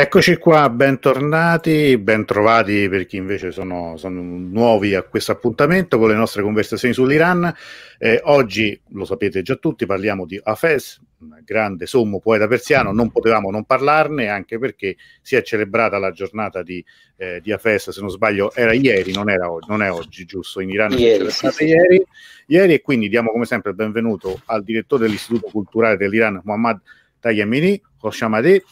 Eccoci qua, bentornati, bentrovati per chi invece sono, sono, nuovi a questo appuntamento con le nostre conversazioni sull'Iran. Eh, oggi, lo sapete già tutti, parliamo di Hafez, un grande sommo poeta persiano, non potevamo non parlarne anche perché si è celebrata la giornata di, eh, di Hafez, se non sbaglio era ieri, non, era non è oggi giusto, in Iran ieri, sì, sì. ieri, ieri e quindi diamo come sempre il benvenuto al direttore dell'Istituto Culturale dell'Iran, Muhammad Tayyamini, Hoshamadi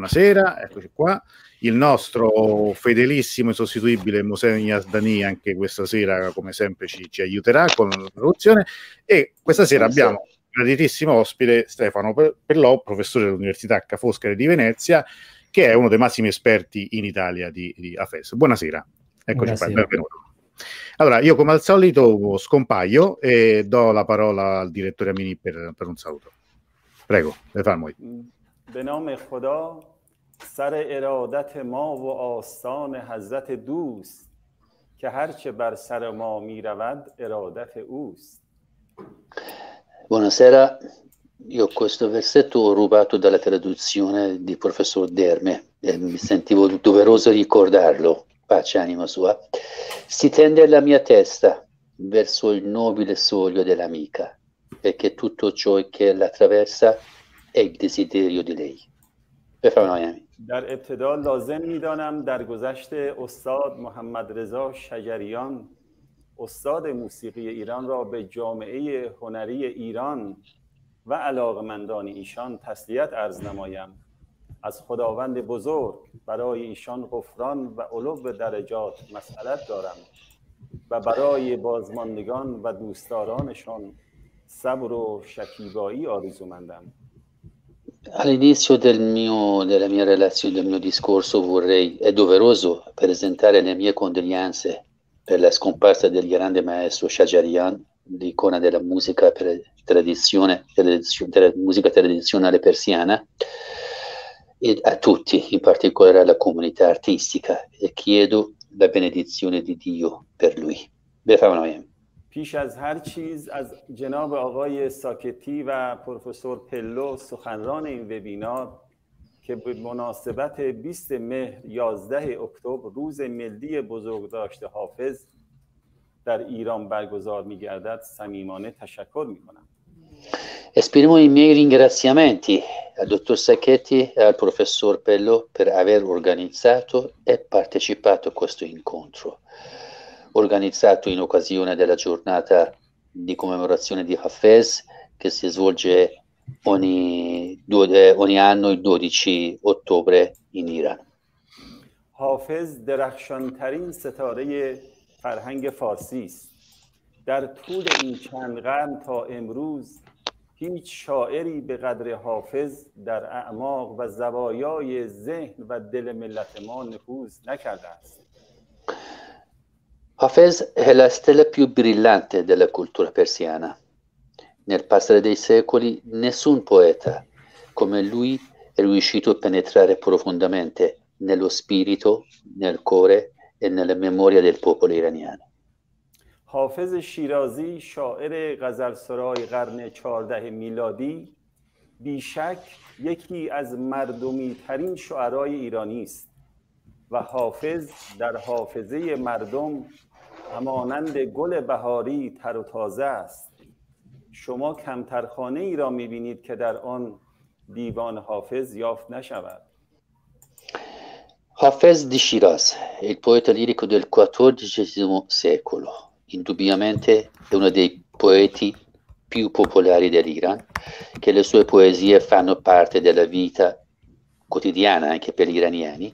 Buonasera, eccoci qua. Il nostro fedelissimo e sostituibile Mosè Yazdani anche questa sera, come sempre, ci, ci aiuterà con la produzione. E questa sera abbiamo un graditissimo ospite Stefano Perlò, professore dell'Università Ca' Foscari di Venezia, che è uno dei massimi esperti in Italia di, di AFES. Buonasera, eccoci Buonasera. qua, benvenuto. Allora, io come al solito scompaio e do la parola al direttore Amini per, per un saluto. Prego, le farmo به نام خدا سر ارادت ما و آستان حضرت دوست که هرچه بر سر ما می رود ارادت اوست Buonasera, io questo versetto ho rubato dalla traduzione di professor Derme e mi sentivo doveroso ricordarlo, pace anima sua. Si tende la mia testa verso il nobile soglio dell'amica, e che tutto ciò che l'attraversa در ابتدا لازم میدانم در گذشت استاد محمد رضا شجریان استاد موسیقی ایران را به جامعه هنری ایران و علاقمندان ایشان تسلیت ارز نمایم از خداوند بزرگ برای ایشان غفران و علو درجات مسئلت دارم و برای بازماندگان و دوستدارانشان صبر و شکیبایی آرزومندم All'inizio del mio, della mia relazione, del mio discorso vorrei, è doveroso presentare le mie condoglianze per la scomparsa del grande maestro Shajarian, l'icona della musica, tradizione, della musica tradizionale persiana, e a tutti, in particolare alla comunità artistica, e chiedo la benedizione di Dio per lui. Befavonoyem. پیش از هر چیز از جناب آقای ساکتی و پروفسور پلو سخنران این وبینار که به مناسبت 20 مهر 11 اکتبر روز ملی بزرگداشت حافظ در ایران برگزار می‌گردد صمیمانه تشکر می‌کنم. Esprimo i miei ringraziamenti al dottor Sacchetti e al professor Pello per aver organizzato e partecipato a questo incontro. organizzato in occasione della giornata di commemorazione di Hafez che si svolge ogni, due, eh, ogni anno il 12 ottobre in Iran. حافظ درخشانترین ستاره فرهنگ فارسی است در طول این چند قرن تا امروز هیچ شاعری به قدر حافظ در اعماق و زوایای ذهن و دل ملت ما نفوذ نکرده است Hafez è la stella più brillante della cultura persiana. Nel passare dei secoli nessun poeta come lui è riuscito a penetrare profondamente nello spirito, nel cuore e nella memoria del popolo iraniano. حافظ شیرازی شاعر غزلسرای قرن 14 میلادی بیشک یکی از مردمی ترین شعرای ایرانی است و حافظ در حافظه مردم همانند گل بهاری تر و تازه است شما کمتر خانه ای را میبینید که در آن دیوان حافظ یافت نشود Hafez di Shiraz, il poeta lirico del XIV secolo, indubbiamente è uno dei poeti più popolari dell'Iran, che le sue poesie fanno parte della vita quotidiana anche per gli iraniani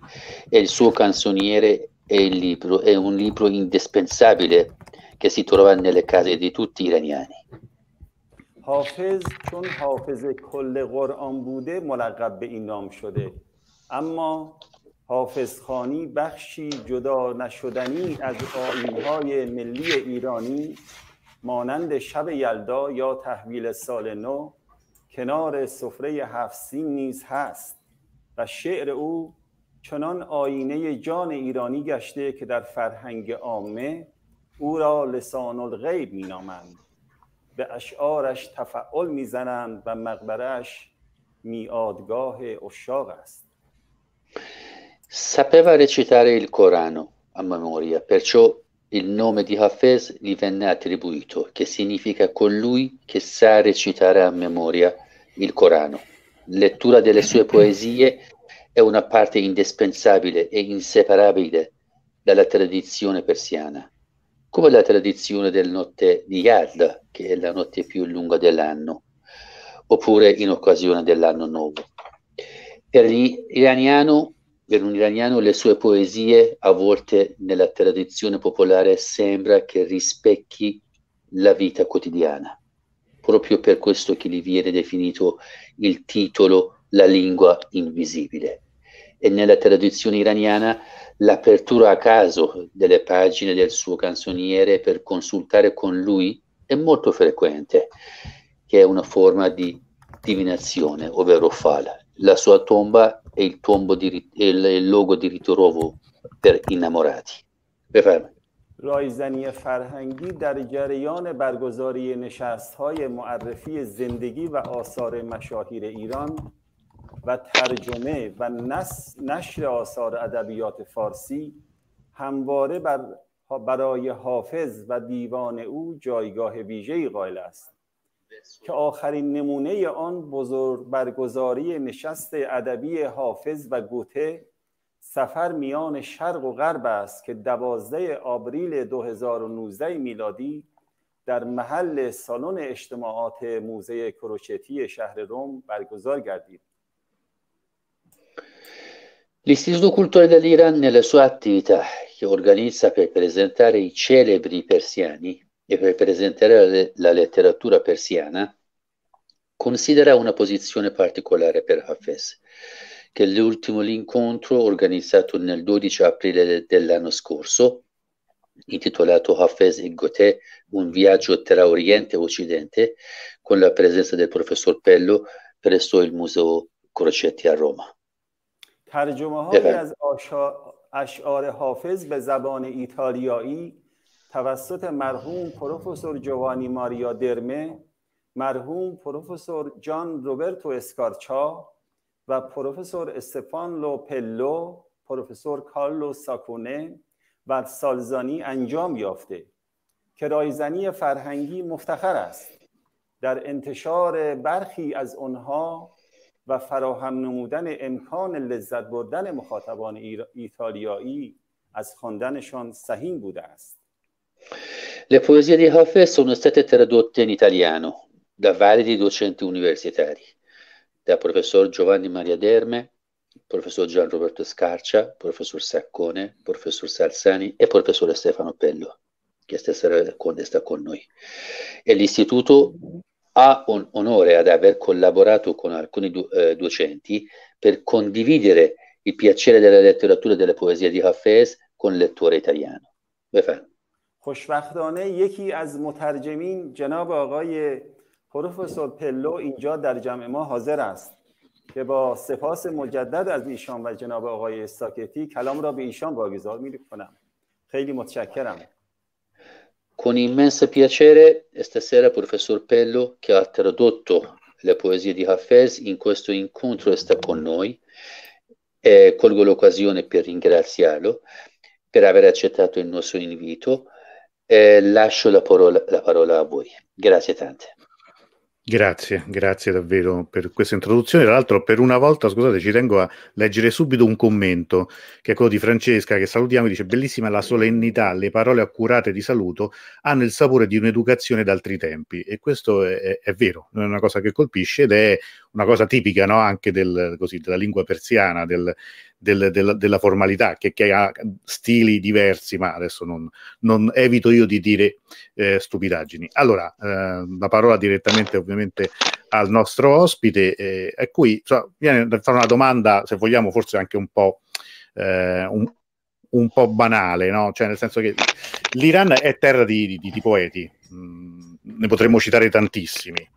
e il suo canzoniere è il libro, è un libro indispensabile che si trova nelle case di tutti gli iraniani. حافظ چون حافظ کل قرآن بوده ملقب به این نام شده اما حافظ خانی بخشی جدا نشدنی از های ملی ایرانی مانند شب یلدا یا تحویل سال نو کنار سفره هفت نیز هست و شعر او چنان آینه جان ایرانی گشته که در فرهنگ عامه او را لسان الغیب مینامند به اشعارش تفعل زنند و مقبرش میادگاه اشاق است سپه recitare il Corano a memoria, perciò il nome di Hafez gli venne attribuito, che significa colui che sa recitare a memoria il Corano. Lettura delle sue poesie è una parte indispensabile e inseparabile dalla tradizione persiana, come la tradizione del notte di Yard, che è la notte più lunga dell'anno, oppure in occasione dell'anno nuovo. Per, iraniano, per un iraniano le sue poesie, a volte nella tradizione popolare, sembra che rispecchi la vita quotidiana. Proprio per questo che gli viene definito il titolo La lingua invisibile e nella tradizione iraniana l'apertura a caso delle pagine del suo canzoniere per consultare con lui è molto frequente, che è una forma di divinazione, ovvero fala. La sua tomba è il, tombo di, è il logo di ritrovo per innamorati. بفرمایید. رایزنی فرهنگی در جریان برگزاری نشست‌های معرفی زندگی و آثار مشاهیر ایران و ترجمه و نشر آثار ادبیات فارسی همواره برای حافظ و دیوان او جایگاه ویژه‌ای قائل است که آخرین نمونه آن بزرگ برگزاری نشست ادبی حافظ و گوته سفر میان شرق و غرب است که دوازده آبریل 2019 میلادی در محل سالن اجتماعات موزه کروچتی شهر روم برگزار گردید L'Istituto Culturale dell'Iran nelle sue attività che organizza per presentare i celebri persiani e per presentare la letteratura persiana considera una posizione particolare per Hafez, che l'ultimo incontro organizzato nel 12 aprile dell'anno scorso, intitolato Hafez e Goethe, un viaggio tra Oriente e Occidente, con la presenza del professor Pello presso il Museo Crocetti a Roma. ترجمه از اشعار حافظ به زبان ایتالیایی توسط مرحوم پروفسور جوانی ماریا درمه مرحوم پروفسور جان روبرتو اسکارچا و پروفسور استفان لوپلو، پلو پروفسور کارلو ساکونه و سالزانی انجام یافته که رایزنی فرهنگی مفتخر است در انتشار برخی از آنها و فراهم نمودن امکان لذت بردن مخاطبان ایتالیایی از خواندنشان سهیم بوده است Le poesie di Hafez sono state tradotte in italiano da validi docenti universitari, da professor Giovanni Maria Derme, professor Gian Roberto Scarcia, professor Saccone, professor Salzani e professore Stefano Pello, che stasera è sta con noi. E l'istituto ha un onore ad aver collaborato con alcuni eh, docenti per condividere il piacere della letteratura e della di con خوشبختانه یکی از مترجمین جناب آقای پروفسور پلو اینجا در جمع ما حاضر است که با سپاس مجدد از ایشان و جناب آقای ساکتی کلام را به ایشان واگذار می کنم. خیلی متشکرم. Con immenso piacere, stasera professor Pello, che ha tradotto le poesie di Hafez, in questo incontro sta con noi. Eh, colgo l'occasione per ringraziarlo per aver accettato il nostro invito. Eh, lascio la parola, la parola a voi. Grazie tante. Grazie, grazie davvero per questa introduzione. Tra l'altro, per una volta, scusate, ci tengo a leggere subito un commento che è quello di Francesca, che salutiamo, dice: Bellissima la solennità, le parole accurate di saluto hanno il sapore di un'educazione d'altri tempi. E questo è, è vero, è una cosa che colpisce ed è una cosa tipica no? anche del, così, della lingua persiana, del, del, del, della formalità, che, che, ha stili diversi, ma adesso non, non evito io di dire eh, stupidaggini. Allora, eh, la parola direttamente ovviamente al nostro ospite, eh, a cui cioè, viene da fare una domanda, se vogliamo, forse anche un po', eh, un, un, po' banale, no? cioè, nel senso che l'Iran è terra di, di, di poeti, mm, ne potremmo citare tantissimi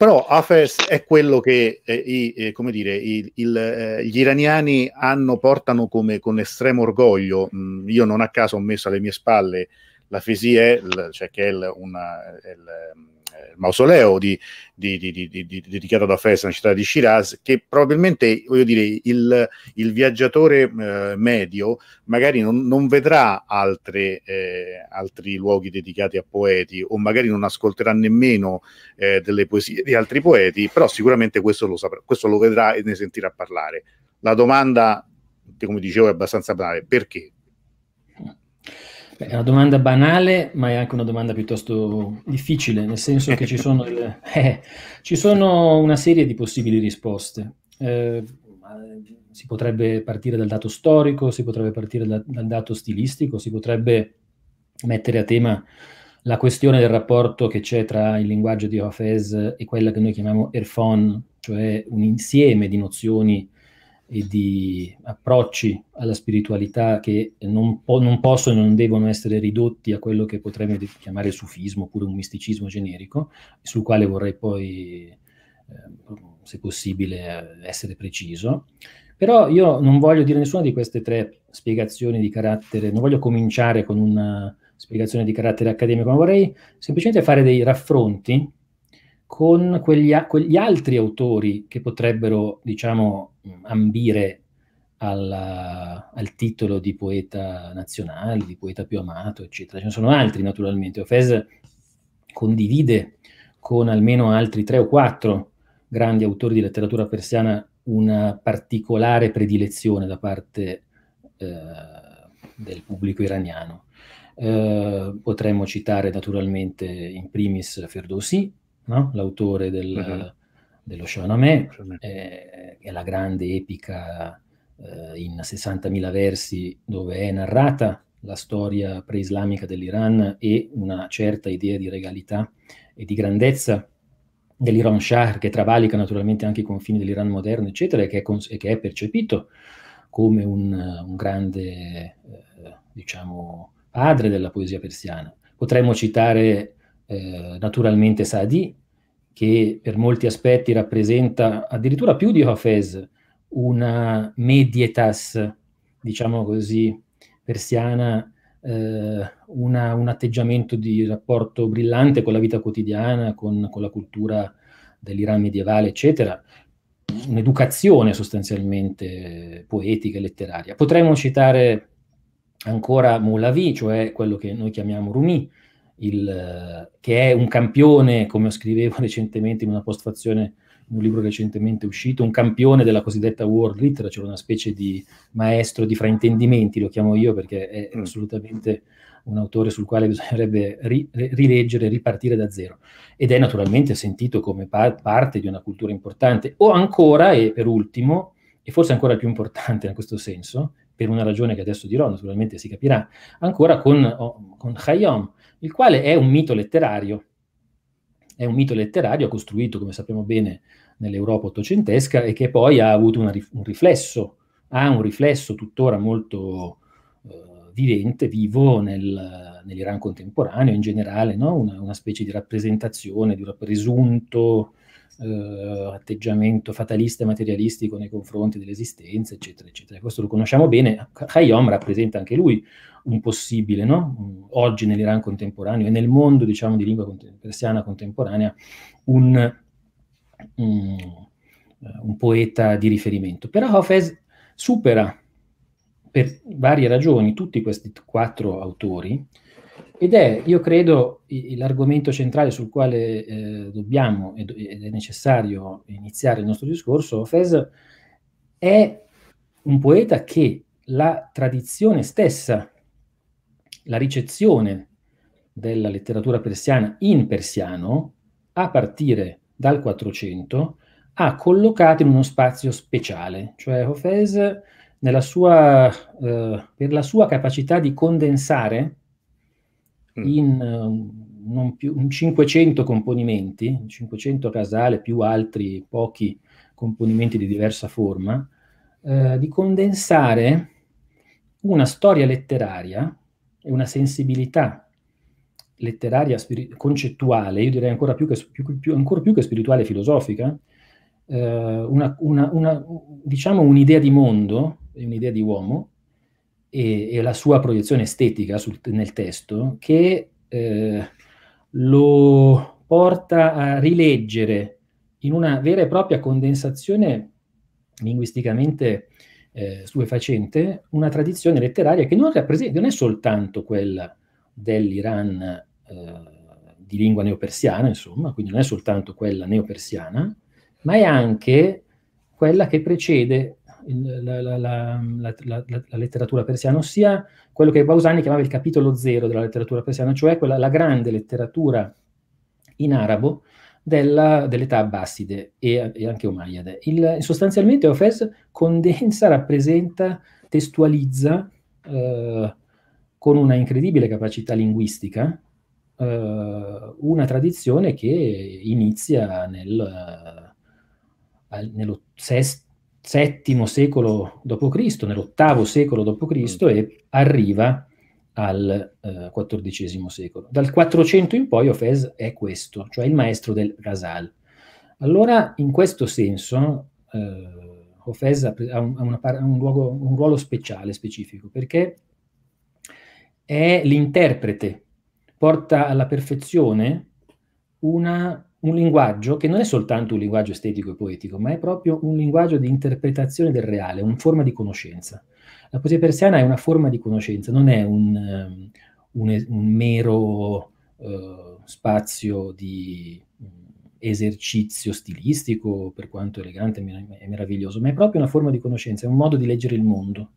però Hafez è quello che eh, i, eh, dire, il, il, eh, gli iraniani hanno, portano come, con estremo orgoglio. Mm, io non a caso ho messo alle mie spalle la Fesie, cioè che è il, una, il il mausoleo di, di, di, dedicato da Hafez nella città di Shiraz, che probabilmente voglio dire, il, il viaggiatore eh, medio magari non, non vedrà altre, eh, altri luoghi dedicati a poeti o magari non ascolterà nemmeno eh, delle poesie di altri poeti, però sicuramente questo lo, saprà, questo lo vedrà e ne sentirà parlare. La domanda, che come dicevo, è abbastanza banale, perché? è una domanda banale, ma è anche una domanda piuttosto difficile, nel senso che ci sono, il, eh, ci sono una serie di possibili risposte. Eh, si potrebbe partire dal dato storico, si potrebbe partire da, dal dato stilistico, si potrebbe mettere a tema la questione del rapporto che c'è tra il linguaggio di Hafez e quella che noi chiamiamo Erfon, cioè un insieme di nozioni e di approcci alla spiritualità che non, po- non, possono e non devono essere ridotti a quello che potremmo chiamare sufismo oppure un misticismo generico, sul quale vorrei poi, eh, se possibile, essere preciso. Però io non voglio dire nessuna di queste tre spiegazioni di carattere, non voglio cominciare con una spiegazione di carattere accademico, ma vorrei semplicemente fare dei raffronti con quegli, quegli altri autori che potrebbero, diciamo, ambire alla, al, titolo di poeta nazionale, di poeta più amato, eccetera. Ce ne sono altri, naturalmente. Ofes condivide con almeno altri tre o quattro grandi autori di letteratura persiana una particolare predilezione da parte eh, del pubblico iraniano. Eh, potremmo citare naturalmente in primis Ferdowsi, no? l'autore del, uh-huh. dello Shahnameh, eh, è la grande epica eh, in 60.000 versi dove è narrata la storia preislamica dell'Iran e una certa idea di regalità e di grandezza dell'Iran Shah, che travalica naturalmente anche i confini dell'Iran moderno, eccetera, e che è, cons- e che è percepito come un, un grande, eh, diciamo, padre della poesia persiana. Potremmo citare eh, naturalmente Saadi, che per molti aspetti rappresenta addirittura più di Hafez una medietas, diciamo così, persiana, eh, una, un atteggiamento di rapporto brillante con la vita quotidiana, con, con la cultura dell'Iran medievale, eccetera, un'educazione sostanzialmente poetica e letteraria. Potremmo citare ancora Moulavi, cioè quello che noi chiamiamo Rumi, il, che è un campione, come scrivevo recentemente in una postazione in un libro recentemente uscito, un campione della cosiddetta world literature, una specie di maestro di fraintendimenti, lo chiamo io perché è mm. assolutamente un autore sul quale bisognerebbe ri- rileggere, ripartire da zero. Ed è naturalmente sentito come pa- parte di una cultura importante. O ancora, e per ultimo, e forse ancora più importante in questo senso, per una ragione che adesso dirò, naturalmente si capirà, ancora con, oh, con Khayyam, il quale è un mito letterario. È un mito letterario costruito, come sappiamo bene, nell'Europa ottocentesca e che poi ha avuto una, un riflesso, ha un riflesso tuttora molto eh, vivente, vivo nel, nell'Iran contemporaneo in generale, no? una, una, specie di rappresentazione, di un presunto eh, atteggiamento fatalista e materialistico nei confronti dell'esistenza, eccetera, eccetera. Questo lo conosciamo bene. Khayyam rappresenta anche lui un possibile, no? oggi nell'Iran contemporaneo e nel mondo diciamo, di lingua persiana contemporanea, un, un, mm, un, poeta di riferimento. Però Hafez supera per varie ragioni tutti questi quattro autori ed è, io credo, l'argomento centrale sul quale eh, dobbiamo ed è necessario iniziare il nostro discorso. Fes è un poeta che la tradizione stessa, la ricezione della letteratura persiana in persiano, a partire dal 400, ha collocato in uno spazio speciale, cioè Hofez, sua, eh, per la sua capacità di condensare Mm. in ehm, non più, 500 componimenti, 500 casale più altri pochi componimenti di diversa forma, eh, di condensare una storia letteraria e una sensibilità letteraria spiri- concettuale, io direi ancora più che, più, più, ancora più che spirituale e filosofica, eh, una, una, una, diciamo un'idea di mondo, un'idea di uomo, e, e la sua proiezione estetica sul, nel testo che eh, lo porta a rileggere in una vera e propria condensazione linguisticamente eh, stupefacente una tradizione letteraria che non, non è soltanto quella dell'Iran eh, di lingua neopersiana, insomma, quindi non è soltanto quella neopersiana, ma è anche quella che precede il, la, la, la, la, letteratura persiana, ossia quello che Bausani chiamava il capitolo zero della letteratura persiana, cioè quella, la grande letteratura in arabo della, dell'età abbaside e, e anche umayyade. Il, sostanzialmente Ofez condensa, rappresenta, testualizza eh, con una incredibile capacità linguistica eh, una tradizione che inizia nel, nel, eh, nel VII secolo d.C., nell'VIII secolo d.C. Mm. e arriva al eh, XIV secolo. Dal 400 in poi Hafez è questo, cioè il maestro del Rasal. Allora, in questo senso, eh, Hafez ha, ha, una, ha un, luogo, un ruolo speciale, specifico, perché è l'interprete, porta alla perfezione una un linguaggio che non è soltanto un linguaggio estetico e poetico, ma è proprio un linguaggio di interpretazione del reale, una forma di conoscenza. La poesia persiana è una forma di conoscenza, non è un, ehm, un, un mero uh, spazio di mm, esercizio stilistico, per quanto elegante e meraviglioso, ma è proprio una forma di conoscenza, è un modo di leggere il mondo.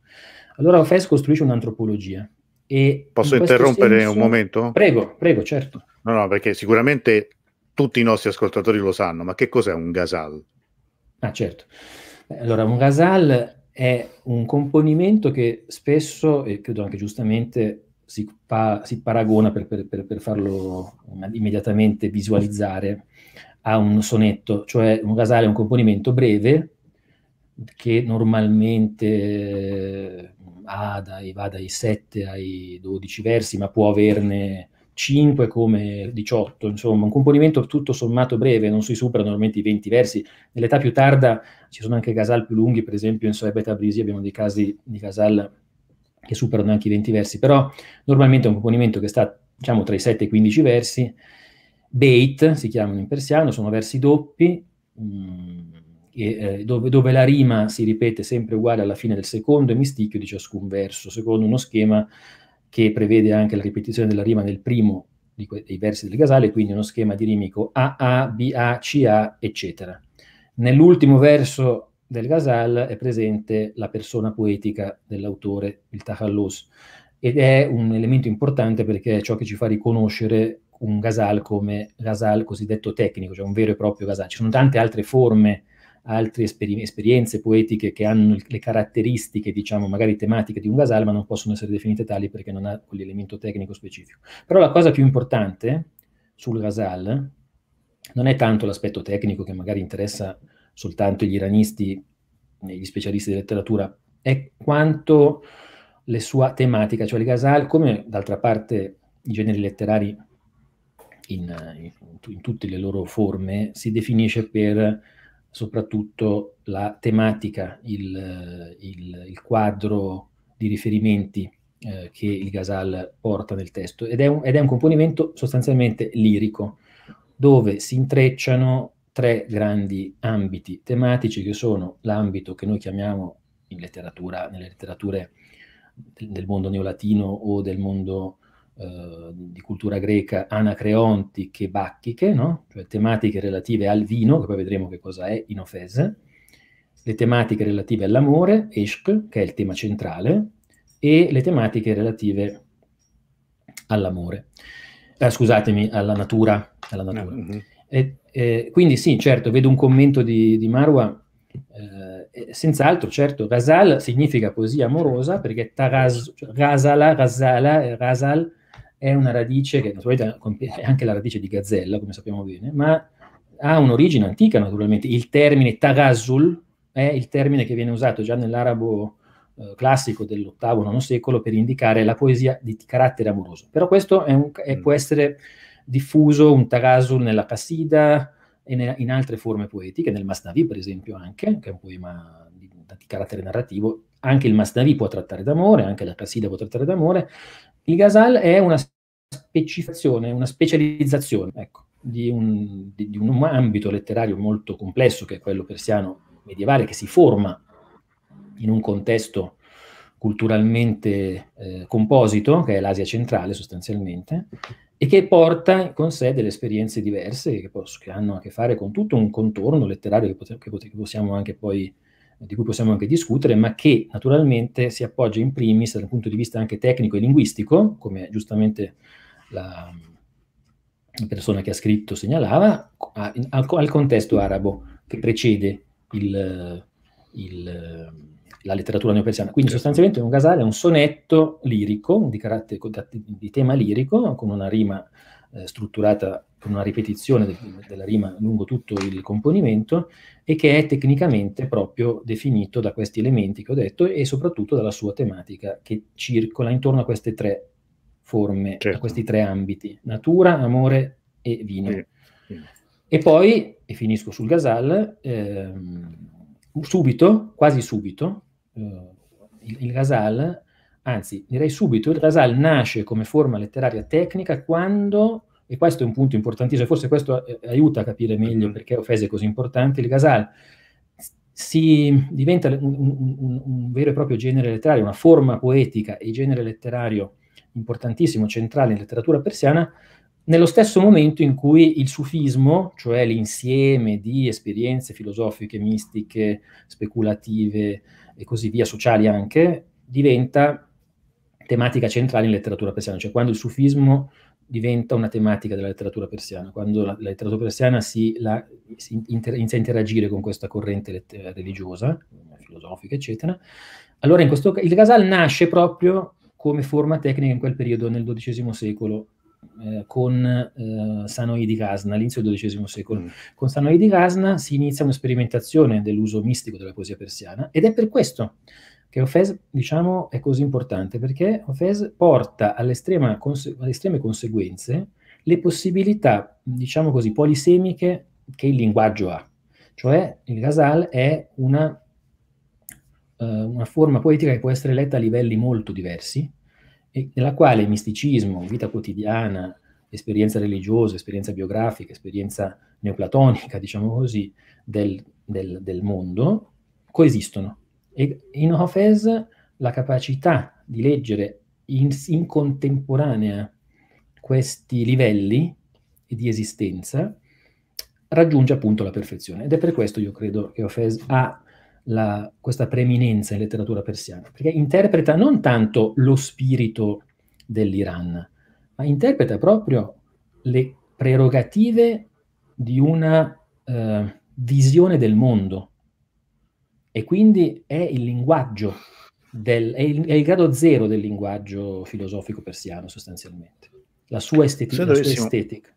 Allora Ofes costruisce un'antropologia. E Posso in interrompere senso... un momento? Prego, prego, certo. No, no, perché sicuramente tutti i nostri ascoltatori lo sanno, ma che cos'è un gasal? Ah, certo. Eh, allora, un gasal è un componimento che spesso, e credo anche giustamente, si, pa- si paragona per, per, per, farlo immediatamente visualizzare a un sonetto, cioè un gasal è un componimento breve che normalmente eh, ha dai, va dai 7 ai 12 versi, ma può averne 5 come 18, insomma, un componimento tutto sommato breve, non si supera normalmente i 20 versi. Nell'età più tarda ci sono anche gasal più lunghi, per esempio in Soebet Tabrisi abbiamo dei casi di gasal che superano anche i 20 versi, però normalmente è un componimento che sta diciamo tra i 7 e i 15 versi. Beit si chiamano in persiano, sono versi doppi, mh, mm, e, eh, dove, dove, la rima si ripete sempre uguale alla fine del secondo emisticchio di ciascun verso, secondo uno schema che prevede anche la ripetizione della rima nel primo dei versi del Gasale, quindi uno schema di rimico A, A, B, A, C, A, eccetera. Nell'ultimo verso del Ghazal è presente la persona poetica dell'autore, il Tahallus, ed è un elemento importante perché è ciò che ci fa riconoscere un Ghazal come Ghazal cosiddetto tecnico, cioè un vero e proprio Ghazal. Ci sono tante altre forme altre esperi- esperienze poetiche che hanno le caratteristiche, diciamo, magari tematiche di un Gasal, ma non possono essere definite tali perché non ha quell'elemento tecnico specifico. Però la cosa più importante sul Gasal non è tanto l'aspetto tecnico che magari interessa soltanto gli iranisti e gli specialisti di letteratura, è quanto le sua tematica, cioè il Gasal, come d'altra parte i generi letterari in, in, in tutte le loro forme, si definisce per soprattutto la tematica, il, il, il quadro di riferimenti eh, che il Gasal porta nel testo. Ed è, un, ed è un componimento sostanzialmente lirico, dove si intrecciano tre grandi ambiti tematici che sono l'ambito che noi chiamiamo in letteratura, nelle letterature del mondo neolatino o del mondo eh, di cultura greca anacreontiche bacchiche, no? cioè tematiche relative al vino, che poi vedremo che cosa è in Ofese, le tematiche relative all'amore, Eshk, che è il tema centrale, e le tematiche relative all'amore. Eh, scusatemi, alla natura. Alla natura. Mm -hmm. e, e, quindi sì, certo, vedo un commento di, di Marwa eh, senz'altro, certo, Rasal significa poesia amorosa perché Taras, Rasala, cioè Rasala, Rasal eh, è una radice che naturalmente è anche la radice di gazzella, come sappiamo bene, ma ha un'origine antica naturalmente. Il termine tagasul è il termine che viene usato già nell'arabo eh, classico dell'ottavo ix secolo per indicare la poesia di carattere amoroso. Però questo è un, è, può mm. essere diffuso, un tagasul nella Qasida e ne, in altre forme poetiche, nel Masnavi per esempio anche, che è un poema di, di carattere narrativo, anche il Masnavi può trattare d'amore, anche la Qasida può trattare d'amore. Il Ghazal è una specificazione, una specializzazione ecco, di, un, di, di un ambito letterario molto complesso che è quello persiano medievale che si forma in un contesto culturalmente eh, composito, che è l'Asia centrale sostanzialmente, e che porta con sé delle esperienze diverse che, posso, che hanno a che fare con tutto un contorno letterario che, pot- che, pot- che possiamo anche poi di cui possiamo anche discutere, ma che naturalmente si appoggia in primis dal punto di vista anche tecnico e linguistico, come giustamente la persona che ha scritto segnalava, al, al, contesto arabo che precede il, il, la letteratura neopersiana. Quindi certo. sostanzialmente un ghazal è un sonetto lirico, di, carattere, di tema lirico, con una rima eh, strutturata con una ripetizione de- della rima lungo tutto il componimento e che è tecnicamente proprio definito da questi elementi che ho detto e soprattutto dalla sua tematica che circola intorno a queste tre forme, certo. da questi tre ambiti, natura, amore e vino. Eh, eh. E poi, e finisco sul Gasal, ehm, subito, quasi subito, eh, il, il Gasal, anzi direi subito, il Gasal nasce come forma letteraria tecnica quando, e questo è un punto importantissimo, forse questo eh, aiuta a capire meglio mm-hmm. perché Ofese è così importante, il Gasal si diventa un, un, un vero e proprio genere letterario, una forma poetica e genere letterario importantissimo, centrale in letteratura persiana, nello stesso momento in cui il sufismo, cioè l'insieme di esperienze filosofiche, mistiche, speculative e così via, sociali anche, diventa tematica centrale in letteratura persiana, cioè quando il sufismo diventa una tematica della letteratura persiana, quando la, la letteratura persiana si, la, si inter, inizia a interagire con questa corrente letter- religiosa, filosofica, eccetera, allora in questo caso il Ghazal nasce proprio come forma tecnica in quel periodo nel XII secolo eh, con eh, Sanoi di Gasna, all'inizio del XII secolo. Mm. Con Sanoi di Gasna si inizia una sperimentazione dell'uso mistico della poesia persiana ed è per questo che Ofez, diciamo, è così importante, perché Ofez porta alle conse- estreme conseguenze le possibilità, diciamo così, polisemiche che il linguaggio ha. Cioè il Ghazal è una eh, una forma poetica che può essere letta a livelli molto diversi, e nella quale misticismo, vita quotidiana, esperienza religiosa, esperienza biografica, esperienza neoplatonica, diciamo così, del, del, del mondo, coesistono. E in Hofes la capacità di leggere in, in contemporanea questi livelli di esistenza raggiunge appunto la perfezione. Ed è per questo io credo che Hofes ha la, questa preeminenza in letteratura persiana, perché interpreta non tanto lo spirito dell'Iran, ma interpreta proprio le prerogative di una eh, visione del mondo. E quindi è il linguaggio, del, è, il, è, il, grado zero del linguaggio filosofico persiano sostanzialmente, la sua estetica. La sua estetica.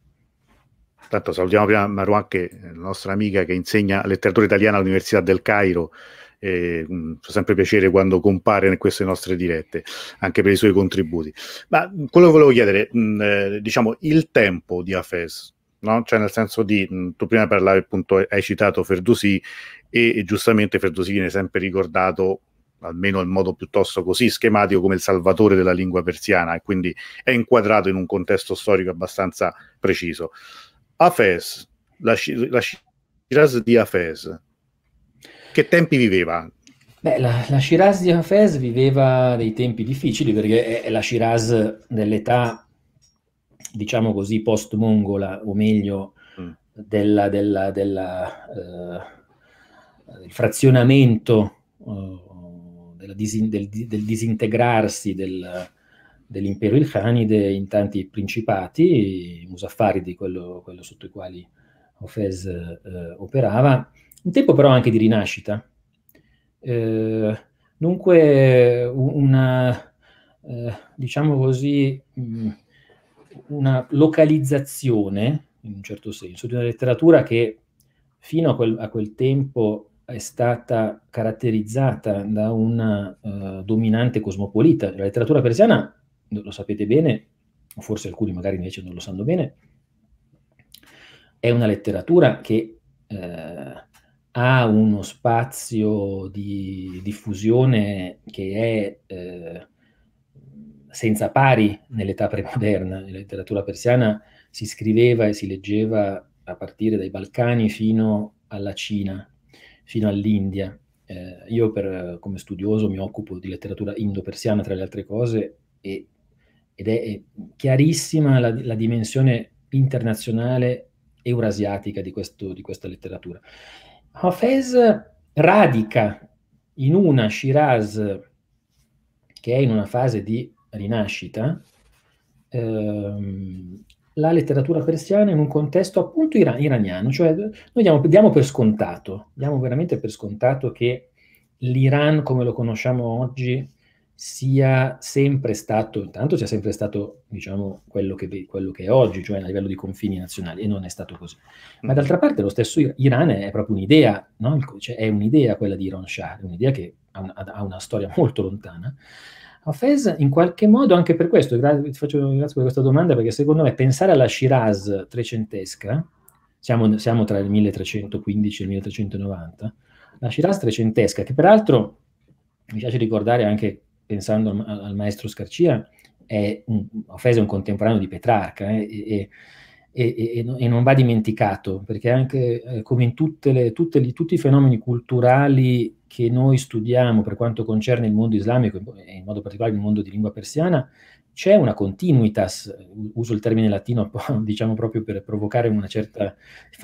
Tanto salutiamo prima Maruan, che è la nostra amica che insegna letteratura italiana all'Università del Cairo. E, mh, mm, fa sempre piacere quando compare in queste nostre dirette, anche per i suoi contributi. Ma mm, quello che volevo chiedere, mh, mm, eh, diciamo, il tempo di Hafez, no? cioè nel senso di, mh, tu prima parlavi appunto, hai citato Ferdusi e, e giustamente Ferdusi viene sempre ricordato almeno in modo piuttosto così schematico come il salvatore della lingua persiana e quindi è inquadrato in un contesto storico abbastanza preciso a la, la Shiraz di Hafez, che tempi viveva? Beh, la, la Shiraz di Hafez viveva dei tempi difficili perché è la Shiraz dell'età, diciamo così, post-mongola, o meglio, mm. della, della, della, eh, del frazionamento, eh, disin, del, del, disintegrarsi del, dell'impero ilkhanide in tanti principati, i Musafaridi, quello, quello sotto i quali Hafez eh, operava, un tempo però anche di rinascita. Eh, dunque una, eh, diciamo così, mh, mm, una localizzazione, in un certo senso, di una letteratura che fino a quel, a quel tempo è stata caratterizzata da una uh, dominante cosmopolita. La letteratura persiana lo sapete bene, o forse alcuni magari invece non lo sanno bene, è una letteratura che eh, ha uno spazio di diffusione che è eh, senza pari nell'età premoderna. La letteratura persiana si scriveva e si leggeva a partire dai Balcani fino alla Cina, fino all'India. Eh, io per, come studioso mi occupo di letteratura indo-persiana tra le altre cose e ed è chiarissima la, la dimensione internazionale eurasiatica di, questo, di questa letteratura. Hafez radica in una Shiraz che è in una fase di rinascita, ehm, la letteratura persiana in un contesto appunto iran- iraniano, cioè noi diamo, diamo, per scontato, diamo veramente per scontato che l'Iran come lo conosciamo oggi sia sempre stato, intanto sia sempre stato, diciamo, quello che, quello che, è oggi, cioè a livello di confini nazionali, e non è stato così. Ma mm. d'altra parte lo stesso Iran è proprio un'idea, no? cioè, è un'idea quella di Iran Shah, un'idea che ha una, ha una storia molto lontana. A in qualche modo, anche per questo, gra- ti faccio grazie per questa domanda, perché secondo me pensare alla Shiraz trecentesca, siamo, siamo tra il 1315 e il 1390, la Shiraz trecentesca, che peraltro mi piace ricordare anche pensando al, al maestro Scarcia, è un, Ofese è un contemporaneo di Petrarca eh, e, e, e, e, non va dimenticato, perché anche eh, come in tutte le, tutte le, tutti i fenomeni culturali che noi studiamo per quanto concerne il mondo islamico e in modo particolare il mondo di lingua persiana, c'è una continuitas, uso il termine latino diciamo proprio per provocare una certa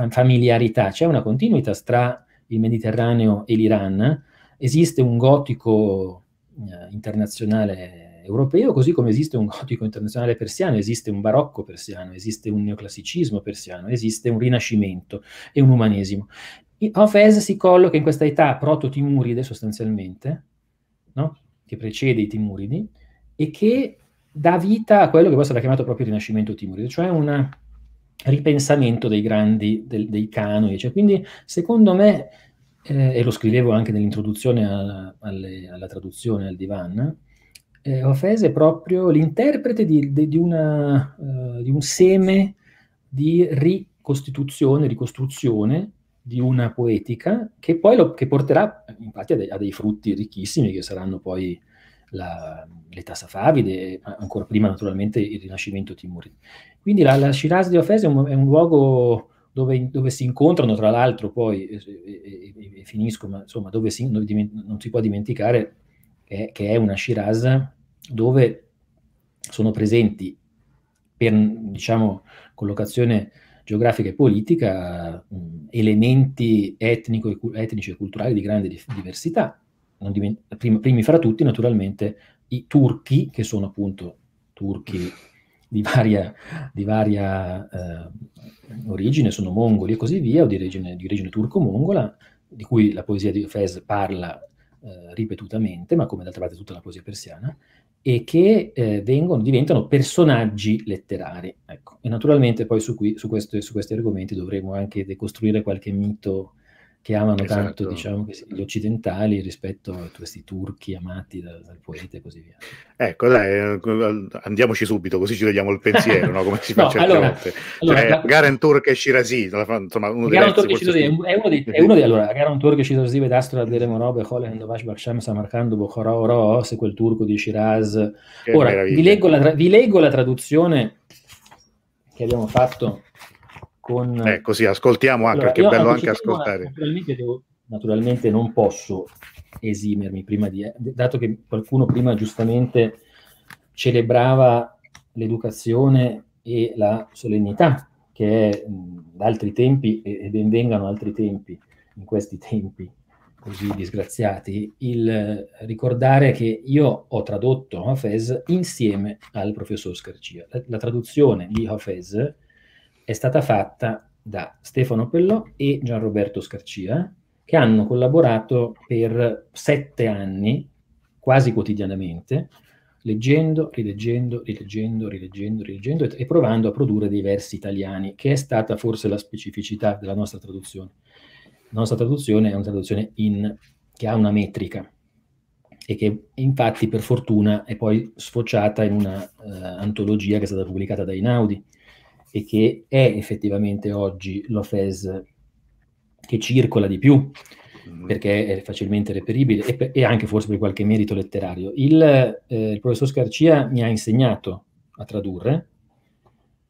familiarità, c'è una continuitas tra il Mediterraneo e l'Iran, esiste un gotico eh, internazionale europeo, così come esiste un gotico internazionale persiano, esiste un barocco persiano, esiste un neoclassicismo persiano, esiste un rinascimento e un umanesimo. Hafez si colloca in questa età proto-timuride sostanzialmente, no? che precede i timuridi, e che dà vita a quello che poi sarà chiamato proprio rinascimento timuride, cioè un ripensamento dei grandi, del, dei canoni. Cioè, quindi, secondo me, eh, e lo scrivevo anche nell'introduzione a, alle, alla traduzione al divan, eh, Hafez è proprio l'interprete di, di, di, una, uh, di, un seme di ricostituzione, ricostruzione di una poetica che poi lo, che porterà infatti a, de, a, dei frutti ricchissimi che saranno poi la, l'età safavide, ancora prima naturalmente il rinascimento timuride. Quindi la, la Shiraz di Hafez è, è un, luogo dove, dove, si incontrano tra l'altro poi, eh, e, e, e, finisco, ma insomma, dove si, non si può dimenticare che, che, è una Shiraz dove sono presenti per, diciamo, collocazione geografica e politica mh, mm, elementi etnico, etnici e culturali di grande diversità. Prima, primi fra tutti, naturalmente, i turchi, che sono appunto turchi di varia, di varia eh, origine, sono mongoli e così via, o di origine, origine turco-mongola, di cui la poesia di Fez parla eh, ripetutamente, ma come d'altra parte tutta la poesia persiana, e che eh, vengono, diventano personaggi letterari. Ecco. E naturalmente poi su, qui, su, questo, su questi argomenti dovremo anche decostruire qualche mito che amano esatto. tanto diciamo, gli occidentali rispetto a questi turchi amati da, dal poeta e così via. Ecco, dai, eh, andiamoci subito, così ci togliamo il pensiero, no? come si fa no, certe allora, volte. Allora, cioè, la... Garen Turk e Shirazi, insomma, uno dei è uno dei... È uno dei allora, Garen Turk e Shirazi, Vedastra, Deremorobe, Kholen, Dovash, Baksham, Samarkand, Bokhara, Oro, se quel turco di Shiraz. Ora, vi leggo, tra... vi leggo la traduzione che abbiamo fatto con... Eh, così ascoltiamo anche, allora, perché è bello anche ascoltare. Naturalmente, devo, naturalmente, non posso esimermi prima di... Eh, dato che qualcuno prima giustamente celebrava l'educazione e la solennità, che è da altri tempi, e ben vengano altri tempi, in questi tempi così disgraziati, il eh, ricordare che io ho tradotto Hafez insieme al professor Scarcia. La, la traduzione di Hafez è stata fatta da Stefano Pellò e Gianroberto Scarcia, che hanno collaborato per sette anni, quasi quotidianamente, leggendo, rileggendo, rileggendo, rileggendo, rileggendo e, provando a produrre dei versi italiani, che è stata forse la specificità della nostra traduzione. La nostra traduzione è una traduzione in, che ha una metrica e che infatti per fortuna è poi sfociata in un'antologia eh, uh, che è stata pubblicata da Inaudi, e che è effettivamente oggi l'OFES che circola di più, mm. perché è facilmente reperibile e, e, anche forse per qualche merito letterario. Il, eh, il professor Scarcia mi ha insegnato a tradurre,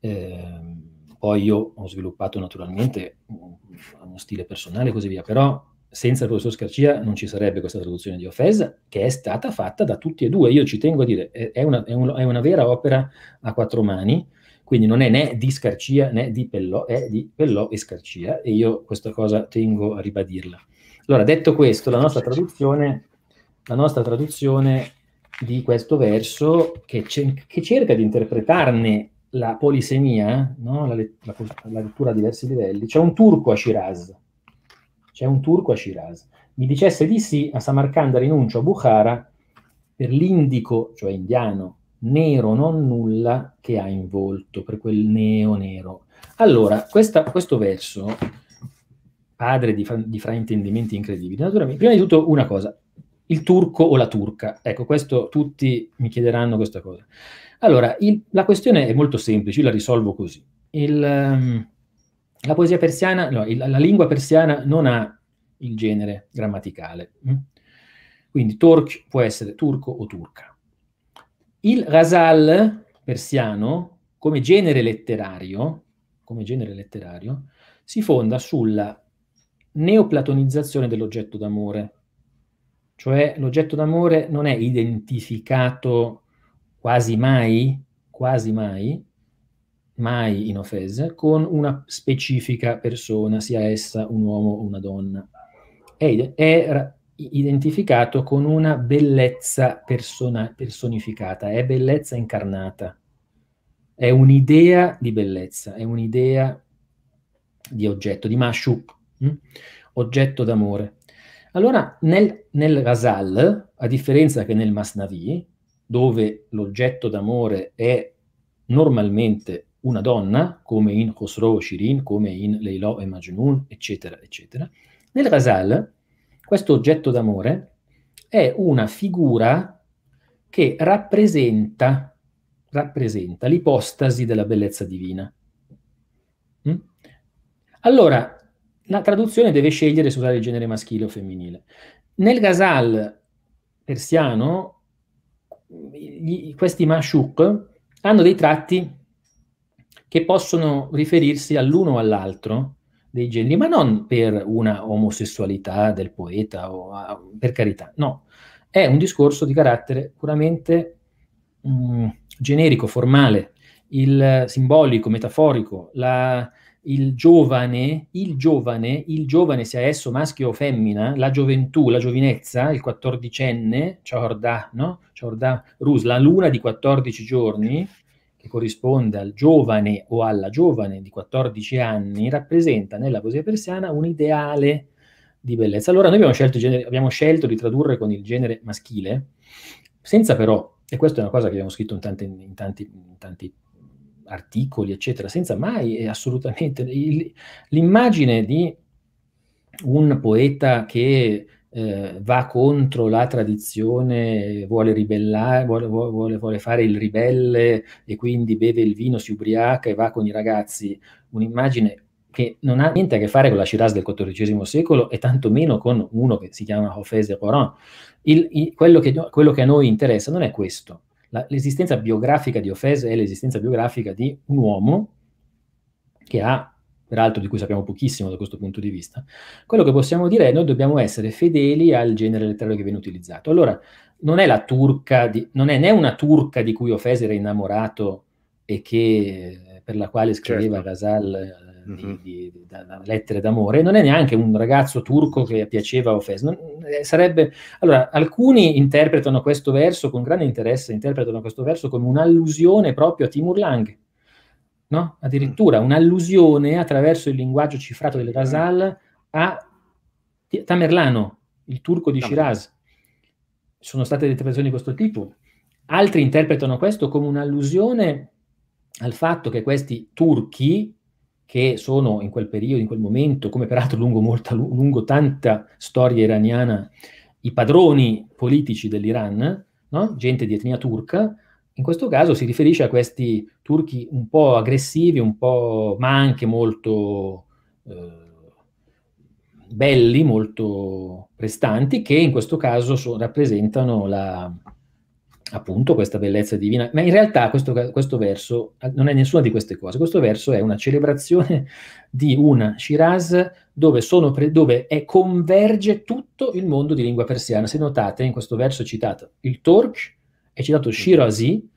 eh, poi io ho sviluppato naturalmente uno stile personale e così via, però senza il professor Scarcia non ci sarebbe questa traduzione di Ofes, che è stata fatta da tutti e due. Io ci tengo a dire, è una, è un, è una vera opera a quattro mani, quindi non è né di Scarcia né di Pellò, è di Pellò e Scarcia, e io questa cosa tengo a ribadirla. Allora, detto questo, la nostra traduzione, la nostra traduzione di questo verso, che, ce- che cerca di interpretarne la polisemia, no? la, le- la, la, lettura a diversi livelli, c'è un turco a Shiraz. C'è un turco a Shiraz. Mi dicesse di sì, a Samarcanda rinuncio a Bukhara per l'indico, cioè indiano, nero non nulla che ha in volto, per quel neo nero. Allora, questa, questo verso, padre di, di fraintendimenti incredibili, naturalmente, prima di tutto una cosa, il turco o la turca, ecco, questo tutti mi chiederanno questa cosa. Allora, il, la questione è molto semplice, io la risolvo così. Il, ehm, la poesia persiana, no, il, la lingua persiana non ha il genere grammaticale, quindi torch può essere turco o turca il Rasal persiano, come genere letterario, come genere letterario si fonda sulla neoplatonizzazione dell'oggetto d'amore. Cioè l'oggetto d'amore non è identificato quasi mai, quasi mai, mai in offese, con una specifica persona, sia essa un uomo o una donna. È, è identificato con una bellezza persona, personificata, è bellezza incarnata, è un'idea di bellezza, è un'idea di oggetto, di mashup, mh? Mm? oggetto d'amore. Allora, nel, nel Rasal, a differenza che nel Masnavi, dove l'oggetto d'amore è normalmente una donna, come in Khosrow Shirin, come in Leilo e Majnun, eccetera, eccetera, nel Rasal questo oggetto d'amore è una figura che rappresenta, rappresenta l'ipostasi della bellezza divina. Mm? Allora, la traduzione deve scegliere se usare il genere maschile o femminile. Nel Ghazal persiano, gli, questi mashuk hanno dei tratti che possono riferirsi all'uno o all'altro, dei gelli, ma non per una omosessualità del poeta o a, per carità, no, è un discorso di carattere puramente mh, mm, generico, formale, il simbolico, metaforico, la, il giovane, il giovane, il giovane, sia esso maschio o femmina, la gioventù, la giovinezza, il quattordicenne, Ciorda, no? Ciorda Rus, la luna di 14 giorni, che corrisponde al giovane o alla giovane di 14 anni, rappresenta nella poesia persiana un ideale di bellezza. Allora noi abbiamo scelto, genere, abbiamo scelto di tradurre con il genere maschile, senza però, e questa è una cosa che abbiamo scritto in tanti, in tanti, in tanti articoli, eccetera, senza mai assolutamente il, l'immagine di un poeta che eh, va contro la tradizione, vuole ribellare, vuole, vuole, vuole, fare il ribelle e quindi beve il vino, si ubriaca e va con i ragazzi. Un'immagine che non ha niente a che fare con la Shiraz del XIV secolo e tantomeno con uno che si chiama Hofez de Coran. Quello, quello, che, a noi interessa non è questo. La, l'esistenza biografica di Hofez è l'esistenza biografica di un uomo che ha peraltro di cui sappiamo pochissimo da questo punto di vista, quello che possiamo dire è che noi dobbiamo essere fedeli al genere letterario che viene utilizzato. Allora, non è, la turca di, non è né una turca di cui Ofes era innamorato e che, eh, per la quale scriveva certo. Gasal eh, mm-hmm. di, di, da, da lettere d'amore, non è neanche un ragazzo turco che piaceva a Ofes. Non, eh, sarebbe, allora, alcuni interpretano questo verso con grande interesse, interpretano questo verso come un'allusione proprio a Timur Lang, no? addirittura mm. un'allusione attraverso il linguaggio cifrato del Rasal mm. a Tamerlano, il turco di Shiraz. Sono state interpretazioni di questo tipo. Altri interpretano questo come un'allusione al fatto che questi turchi, che sono in quel periodo, in quel momento, come peraltro lungo, molta, lungo tanta storia iraniana, i padroni politici dell'Iran, no? gente di etnia turca, in questo caso si riferisce a questi turchi un po' aggressivi, un po', ma anche molto eh, belli, molto prestanti, che in questo caso so, rappresentano la, appunto questa bellezza divina. Ma in realtà questo, questo, verso non è nessuna di queste cose, questo verso è una celebrazione di una Shiraz dove, sono, dove è, converge tutto il mondo di lingua persiana. Se notate in questo verso è citato il Torch, hai citato Shirazi,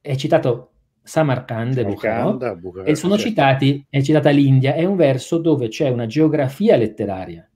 è citato Samarkand e Bukhara, e sono certo. citati, è citata l'India, è un verso dove c'è una geografia letteraria.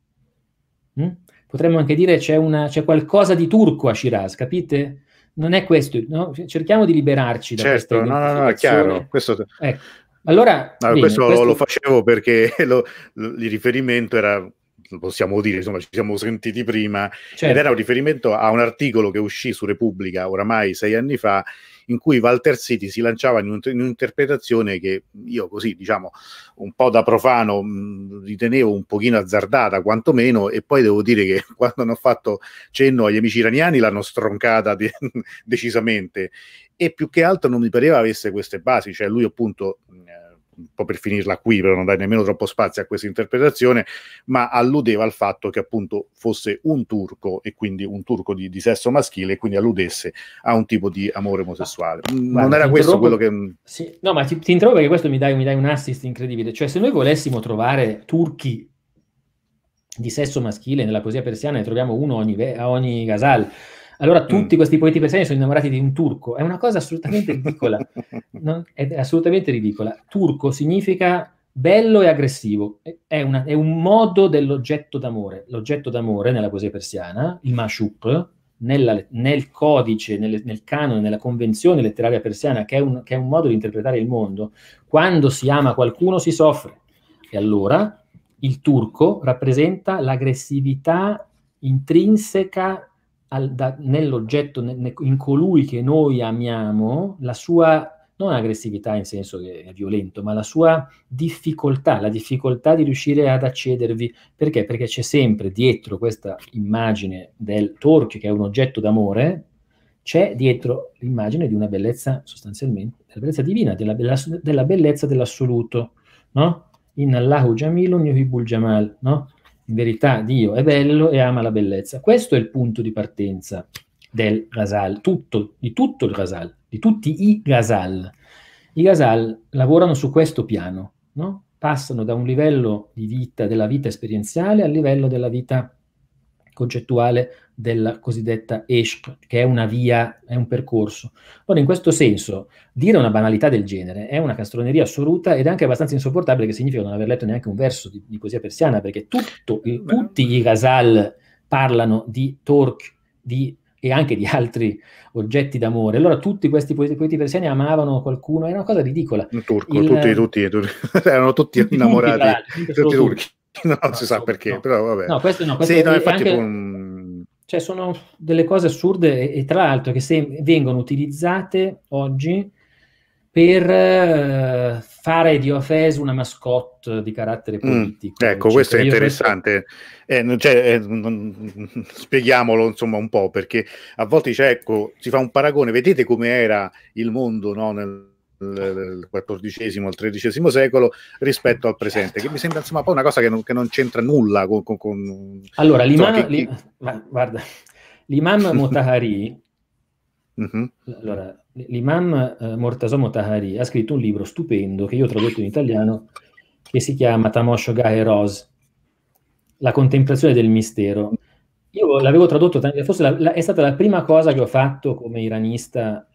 Mm? Potremmo anche dire c'è, una, c'è qualcosa di turco a Shiraz, capite? Non è questo, no? cerchiamo di liberarci da certo, no, no, no, chiaro, questo... Ecco. Allora, no, bene, questo, questo, lo facevo perché lo, lo, il riferimento era possiamo dire, insomma, ci siamo sentiti prima, certo. ed era un riferimento a un articolo che uscì su Repubblica oramai sei anni fa, in cui Walter City si lanciava in, un, in un'interpretazione che io così, diciamo, un po' da profano mh, mm, ritenevo un pochino azzardata, quantomeno, e poi devo dire che quando hanno fatto cenno agli amici iraniani l'hanno stroncata de- decisamente, e più che altro non mi pareva avesse queste basi, cioè lui appunto... Mh, mm, un po' per finirla qui, per non dare nemmeno troppo spazio a questa interpretazione, ma alludeva al fatto che appunto fosse un turco e quindi un turco di, di sesso maschile e quindi alludesse a un tipo di amore omosessuale. Ah, non era questo quello che... Mm, sì. No, ma ti, ti interrogo perché questo mi dai, mi dai un assist incredibile. Cioè, se noi volessimo trovare turchi di sesso maschile nella poesia persiana, ne troviamo uno ogni, a ogni gasal. Allora mm. tutti mm. questi poeti persiani sono innamorati di un turco, è una cosa assolutamente ridicola, non, è assolutamente ridicola. Turco significa bello e aggressivo, è, una, è, un modo dell'oggetto d'amore. L'oggetto d'amore nella poesia persiana, il mashuq, nella, nel codice, nel, nel, canone, nella convenzione letteraria persiana, che è, un, che è un modo di interpretare il mondo, quando si ama qualcuno si soffre. E allora il turco rappresenta l'aggressività intrinseca al, da, nell'oggetto, ne, in colui che noi amiamo, la sua, non aggressività in senso che è violento, ma la sua difficoltà, la difficoltà di riuscire ad accedervi. Perché? Perché c'è sempre dietro questa immagine del torchio, che è un oggetto d'amore, c'è dietro l'immagine di una bellezza sostanzialmente, della bellezza divina, della, bella, della bellezza dell'assoluto, no? In Allahu Jamilun Yuhibul Jamal, no? In verità Dio è bello e ama la bellezza. Questo è il punto di partenza del Ghazal, tutto, di tutto il Ghazal, di tutti i Ghazal. I Ghazal lavorano su questo piano, no? passano da un livello di vita, della vita esperienziale al livello della vita concettuale della cosiddetta Eshq, che è una via, è un percorso. Ora, in questo senso, dire una banalità del genere è una castroneria assoluta ed è anche abbastanza insopportabile, che significa non aver letto neanche un verso di, di poesia persiana, perché tutto, il, tutti i Ghazal parlano di Tork, di e anche di altri oggetti d'amore. Allora tutti questi poeti, poeti persiani amavano qualcuno, era una cosa ridicola. Un turco, Il, tutti, tutti, tutti, erano tutti innamorati, tutti turchi. non si sa esatto, perché, no. però vabbè. No, questo no, questo sì, no, infatti anche... un... cioè, sono delle cose assurde e, e tra l'altro che se vengono utilizzate oggi per eh, fare di Ofes una mascotte di carattere mm, politico. Mm, ecco, questo è interessante. Questo... Eh, cioè, eh, non... spieghiamolo insomma un po', perché a volte dice, ecco, si fa un paragone, vedete com'era il mondo no, nel dal XIV al XIII secolo rispetto al presente, che mi sembra insomma poi una cosa che non, che non c'entra nulla con... con, con allora, insomma, l'imam, che, che... Ma, guarda, l'imam Motahari, mhm. allora, l'imam eh, Mortasò Motahari ha scritto un libro stupendo che io ho tradotto in italiano che si chiama Tamosho Gahe Rose, la contemplazione del mistero. Io l'avevo tradotto, forse la, la, è stata la prima cosa che ho fatto come iranista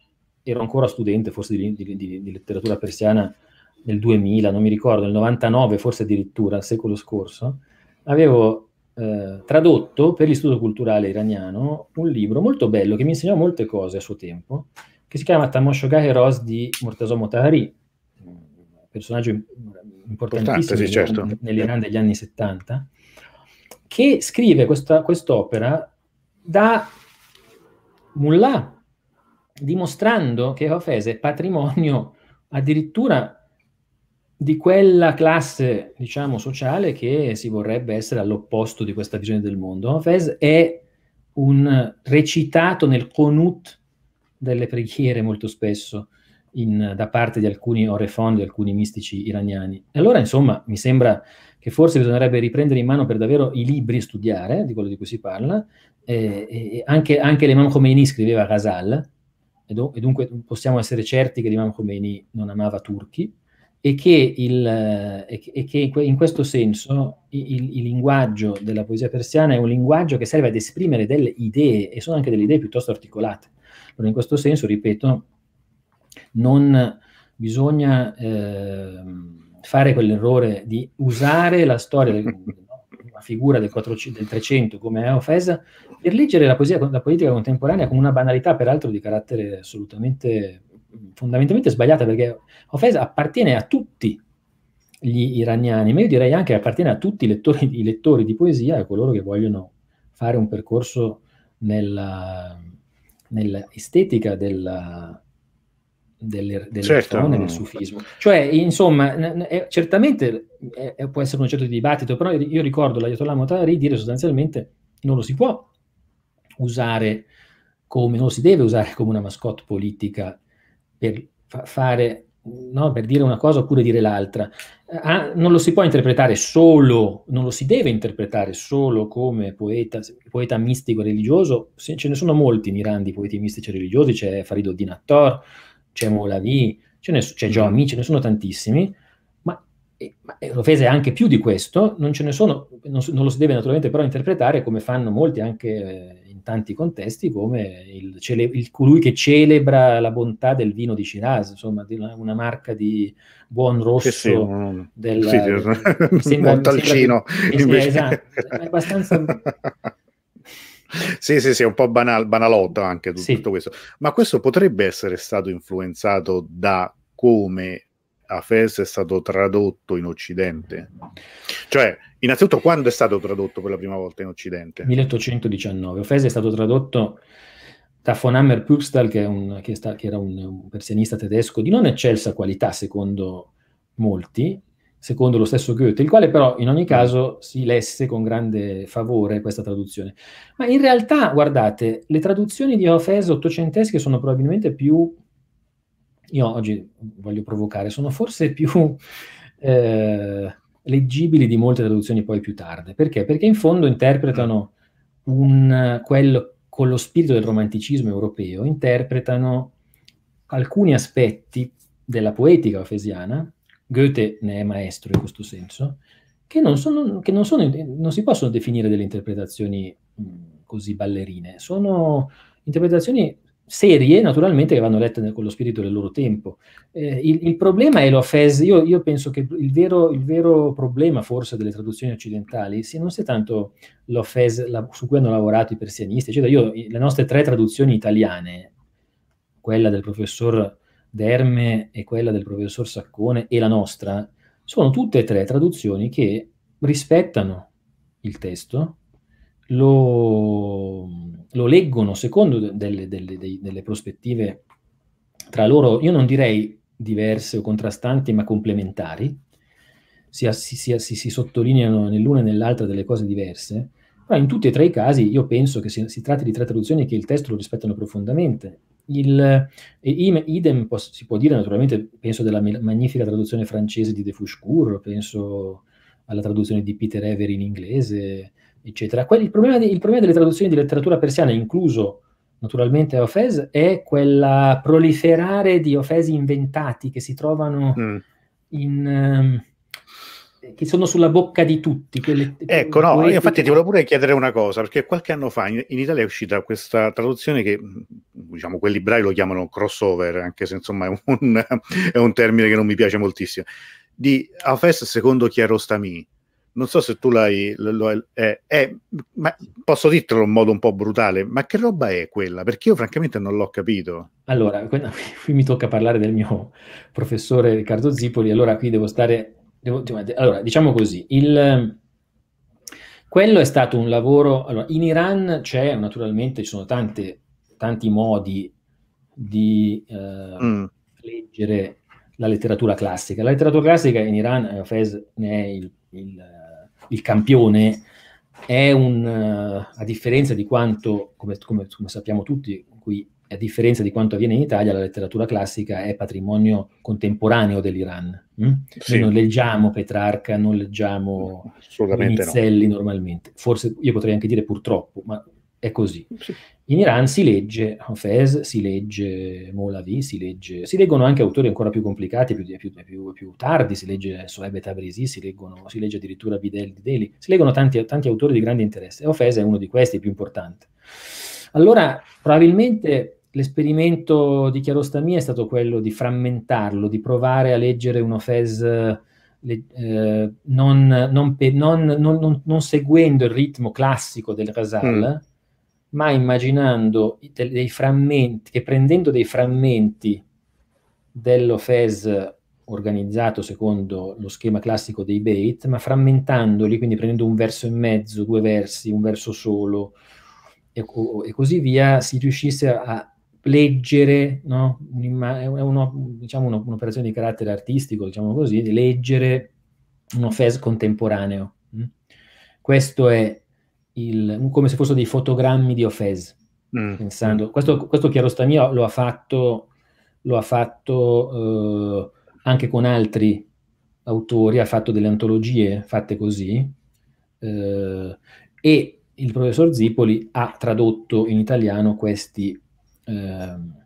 ero ancora studente forse di, di, di, di, letteratura persiana nel 2000, non mi ricordo, nel 99 forse addirittura, il secolo scorso, avevo eh, tradotto per l'Istituto Culturale Iraniano un libro molto bello che mi insegnò molte cose a suo tempo, che si chiama Tamoshogah Heroz di Mortaso Motahari, personaggio importantissimo sì, certo. nell'Iran degli anni 70, che scrive questa, quest'opera da mullah dimostrando che Hofese è patrimonio addirittura di quella classe, diciamo, sociale che si vorrebbe essere all'opposto di questa visione del mondo. Hofes è un recitato nel conut delle preghiere molto spesso in, da parte di alcuni orefon, di alcuni mistici iraniani. E allora, insomma, mi sembra che forse bisognerebbe riprendere in mano per davvero i libri e studiare di quello di cui si parla. Eh, anche, anche l'Imam Khomeini scriveva Ghazal, e, do, e, dunque possiamo essere certi che Imam Khomeini non amava turchi e che, il, e che in questo senso il, il, linguaggio della poesia persiana è un linguaggio che serve ad esprimere delle idee e sono anche delle idee piuttosto articolate. Però in questo senso, ripeto, non bisogna eh, fare quell'errore di usare la storia del, la figura del, 400, del 300 come Eofes, per leggere la poesia, la politica contemporanea come una banalità, peraltro di carattere assolutamente fondamentalmente sbagliata, perché Hafez appartiene a tutti gli iraniani, ma io direi anche appartiene a tutti i lettori, i lettori di poesia e a coloro che vogliono fare un percorso nell'estetica nella della, delle, delle certo. persone, del sufismo. Cioè, insomma, n- n- certamente è, può essere un oggetto di dibattito, però io ricordo l'Ayatollah Motari dire sostanzialmente non lo si può usare come, non lo si deve usare come una mascotte politica per fa- fare, no, per dire una cosa oppure dire l'altra. Ah, non lo si può interpretare solo, non lo si deve interpretare solo come poeta, poeta mistico religioso, ce ne sono molti in Iran di poeti mistici religiosi, c'è Farid Odin Attor, c'è Molavi, ce ne, c'è Giomi, mm-hmm. ce ne sono tantissimi, ma, e, ma Rofesa è anche più di questo, non ce ne sono, non, non, lo si deve naturalmente però interpretare come fanno molti anche eh, in tanti contesti, come il, cele, il colui che celebra la bontà del vino di Shiraz, insomma di una, una, marca di buon rosso, sì, del, sì, del, sì, sembra, un talcino. Che, Esatto, è abbastanza... sì, sì, sì, è un po' banal, banalotto anche tutto, sì. tutto questo. Ma questo potrebbe essere stato influenzato da come Afes è stato tradotto in Occidente? Cioè, innanzitutto, quando è stato tradotto per la prima volta in Occidente? 1819. Afes è stato tradotto da von Hammer Pübstal, che, che, che, era un, un persianista tedesco di non eccelsa qualità, secondo molti, secondo lo stesso Goethe, il quale però in ogni caso si lesse con grande favore questa traduzione. Ma in realtà, guardate, le traduzioni di Ofes ottocentesche sono probabilmente più, io oggi voglio provocare, sono forse più eh, leggibili di molte traduzioni poi più tarde. Perché? Perché in fondo interpretano un, quello, con lo spirito del romanticismo europeo, interpretano alcuni aspetti della poetica ofesiana, Goethe ne è maestro in questo senso, che non, sono, che non, sono, non si possono definire delle interpretazioni così ballerine, sono interpretazioni serie, naturalmente, che vanno lette con lo spirito del loro tempo. Eh, il, il, problema è l'offesa, io, io, penso che il vero, il vero, problema forse delle traduzioni occidentali sia, non sia tanto l'offesa la, su cui hanno lavorato i persianisti, eccetera. Io, le nostre tre traduzioni italiane, quella del professor Derme e quella del professor Saccone e la nostra, sono tutte e tre traduzioni che rispettano il testo, lo, lo leggono secondo delle, delle, delle prospettive tra loro, io non direi diverse o contrastanti, ma complementari, si, si, si, si, sottolineano nell'una e nell'altra delle cose diverse, però in tutti e tre i casi io penso che si, si tratti di tre traduzioni che il testo lo rispettano profondamente il, eh, idem si può dire naturalmente, penso della magnifica traduzione francese di De Fouchcourt, penso alla traduzione di Peter Ever in inglese, eccetera. Quelli, il, problema di, il, problema delle traduzioni di letteratura persiana, incluso naturalmente Ofez, è quel proliferare di Ofez inventati che si trovano mm. in... Um, che sono sulla bocca di tutti. Quelle, ecco, no, io infatti ti volevo pure chiedere una cosa, perché qualche anno fa in, in, Italia è uscita questa traduzione che, diciamo, quelli bravi lo chiamano crossover, anche se insomma è un, è un termine che non mi piace moltissimo, di Afes secondo Chiarostami. Non so se tu l'hai... Lo, eh, eh, ma posso dirtelo in modo un po' brutale, ma che roba è quella? Perché io francamente non l'ho capito. Allora, qui mi tocca parlare del mio professore Riccardo Zipoli, allora qui devo stare Devo, allora, diciamo così, il, ehm, quello è stato un lavoro... Allora, in Iran c'è, naturalmente, ci sono tante, tanti modi di eh, mm. leggere la letteratura classica. La letteratura classica in Iran, eh, Fez ne è il, il, il campione, è un, eh, a differenza di quanto, come, come, come sappiamo tutti, qui a differenza di quanto avviene in Italia, la letteratura classica è patrimonio contemporaneo dell'Iran. Mm? Sì. Noi non leggiamo Petrarca, non leggiamo Mizzelli no. normalmente. Forse io potrei anche dire purtroppo, ma è così. Sì. In Iran si legge Hafez, si legge Molavi, si, legge, si leggono anche autori ancora più complicati, più, più, più, più tardi, si legge Soeb Tabrisi, si, leggono, si legge addirittura Bidel Deli, si leggono tanti, tanti autori di grande interesse. E Hafez è uno di questi, il più importante. Allora, probabilmente l'esperimento di chiarostamia è stato quello di frammentarlo, di provare a leggere uno OFES eh, non, non, pe- non, non, seguendo il ritmo classico del Rasal, mm. ma immaginando dei frammenti, che prendendo dei frammenti dello dell'OFES organizzato secondo lo schema classico dei bait, ma frammentandoli, quindi prendendo un verso e mezzo, due versi, un verso solo, e, così via, si riuscisse a, leggere, no? è uno, diciamo uno, un'operazione di carattere artistico, diciamo così, di leggere uno fez contemporaneo. Mm? Questo è il, come se fossero dei fotogrammi di Ofez. Mm. Pensando, questo, questo Chiarostamia lo ha fatto, lo ha fatto eh, anche con altri autori, ha fatto delle antologie fatte così, eh, e il professor Zipoli ha tradotto in italiano questi Ehm,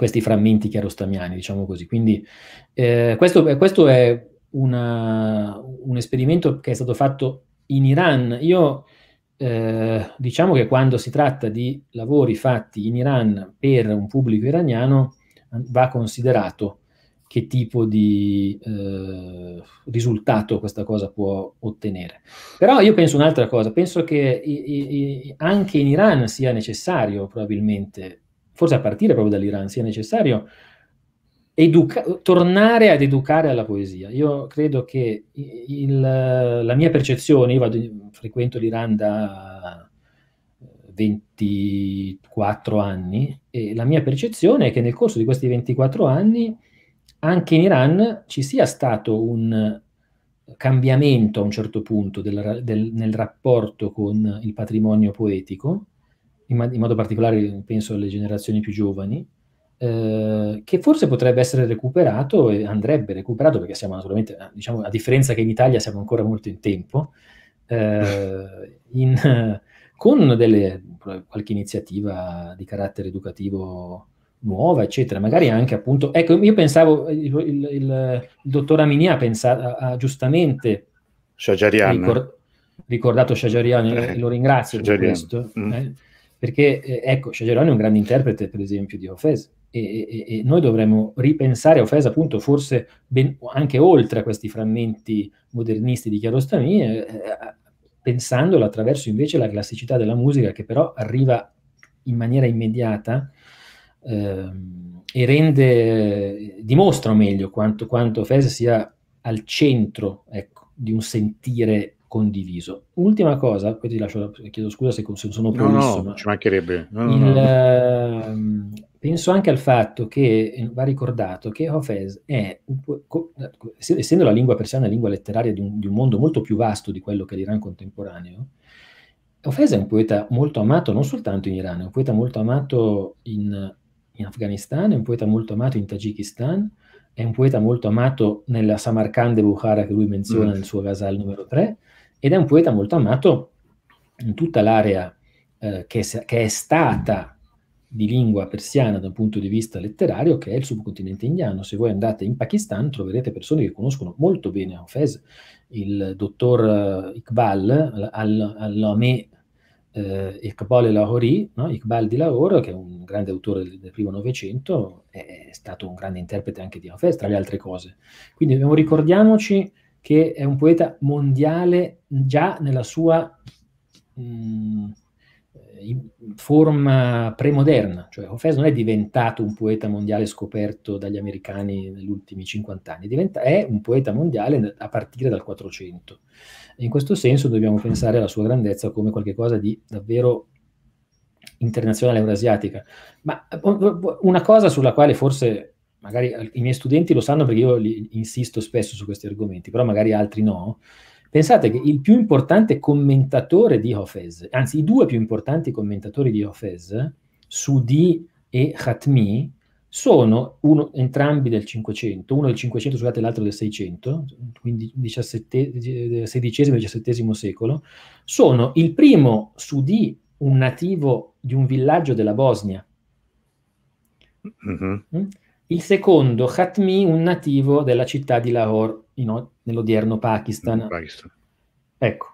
questi frammenti chiarostamiani, diciamo così. Quindi eh, questo, eh, questo, è una, un esperimento che è stato fatto in Iran. Io eh, diciamo che quando si tratta di lavori fatti in Iran per un pubblico iraniano va considerato che tipo di eh, risultato questa cosa può ottenere. Però io penso un'altra cosa, penso che i, i, anche in Iran sia necessario probabilmente forse a partire proprio dall'Iran, sia necessario educa- tornare ad educare alla poesia. Io credo che il, la mia percezione, io vado, frequento l'Iran da 24 eh, anni e la mia percezione è che nel corso di questi 24 anni anche in Iran ci sia stato un cambiamento a un certo punto del, del, nel rapporto con il patrimonio poetico in, in modo particolare penso alle generazioni più giovani, eh, che forse potrebbe essere recuperato e andrebbe recuperato perché siamo naturalmente, eh, diciamo, a differenza che in Italia siamo ancora molto in tempo, eh, in, con delle, qualche iniziativa di carattere educativo nuova, eccetera, magari anche appunto, ecco, io pensavo, il, il, il, dottor Amini ha pensato, ha giustamente Ricor- ricordato Shajarian, eh, lo ringrazio Shajarian. per questo. Mm. Eh perché, eh, ecco, Sciageroni è un grande interprete, per esempio, di Hofez, e, e, e noi dovremmo ripensare Hofez, appunto, forse ben, anche oltre a questi frammenti modernisti di chiarostamie, eh, eh, pensandolo attraverso invece la classicità della musica, che però arriva in maniera immediata eh, e rende, eh, dimostra meglio quanto, quanto Hofez sia al centro, ecco, di un sentire condiviso. Ultima cosa, poi ti lascio, chiedo scusa se, se sono prolisso. No, no, ma ci mancherebbe. No, il, no. Ehm, penso anche al fatto che eh, va ricordato che Hofes è, essendo la lingua persiana la lingua letteraria di un, di un mondo molto più vasto di quello che è l'Iran contemporaneo, Hofes è un poeta molto amato non soltanto in Iran, è un poeta molto amato in, in Afghanistan, è un poeta molto amato in Tagikistan, è un poeta molto amato nella Samarkand e Bukhara che lui menziona mm. nel suo Ghazal numero 3, ed è un poeta molto amato in tutta l'area eh, che, è, che, è, stata di lingua persiana da un punto di vista letterario, che è il subcontinente indiano. Se voi andate in Pakistan troverete persone che conoscono molto bene Hafez, il dottor Iqbal al-Lameh eh, Iqbal eh, Lahori, no? Iqbal di Lahore, che è un grande autore del, del primo Novecento, è, stato un grande interprete anche di Hafez, tra le altre cose. Quindi abbiamo, ricordiamoci che è un poeta mondiale già nella sua mh, mm, forma premoderna, cioè Hofez non è diventato un poeta mondiale scoperto dagli americani negli ultimi 50 anni, diventa, è un poeta mondiale a partire dal 400. in questo senso dobbiamo pensare alla sua grandezza come qualcosa di davvero internazionale eurasiatica. Ma eh, una cosa sulla quale forse magari i miei studenti lo sanno perché io insisto spesso su questi argomenti, però magari altri no. Pensate che il più importante commentatore di Hafez, anzi i due più importanti commentatori di Hafez, Sudi e Khatmi, sono uno, entrambi del 500, uno del 500, scusate, l'altro del 600, quindi XVII, XVI e XVII secolo, sono il primo Sudi, un nativo di un villaggio della Bosnia. Mm-hmm. mm hmm il secondo Khatmi, un nativo della città di Lahore, in, nell'odierno Pakistan. Pakistan. Ecco,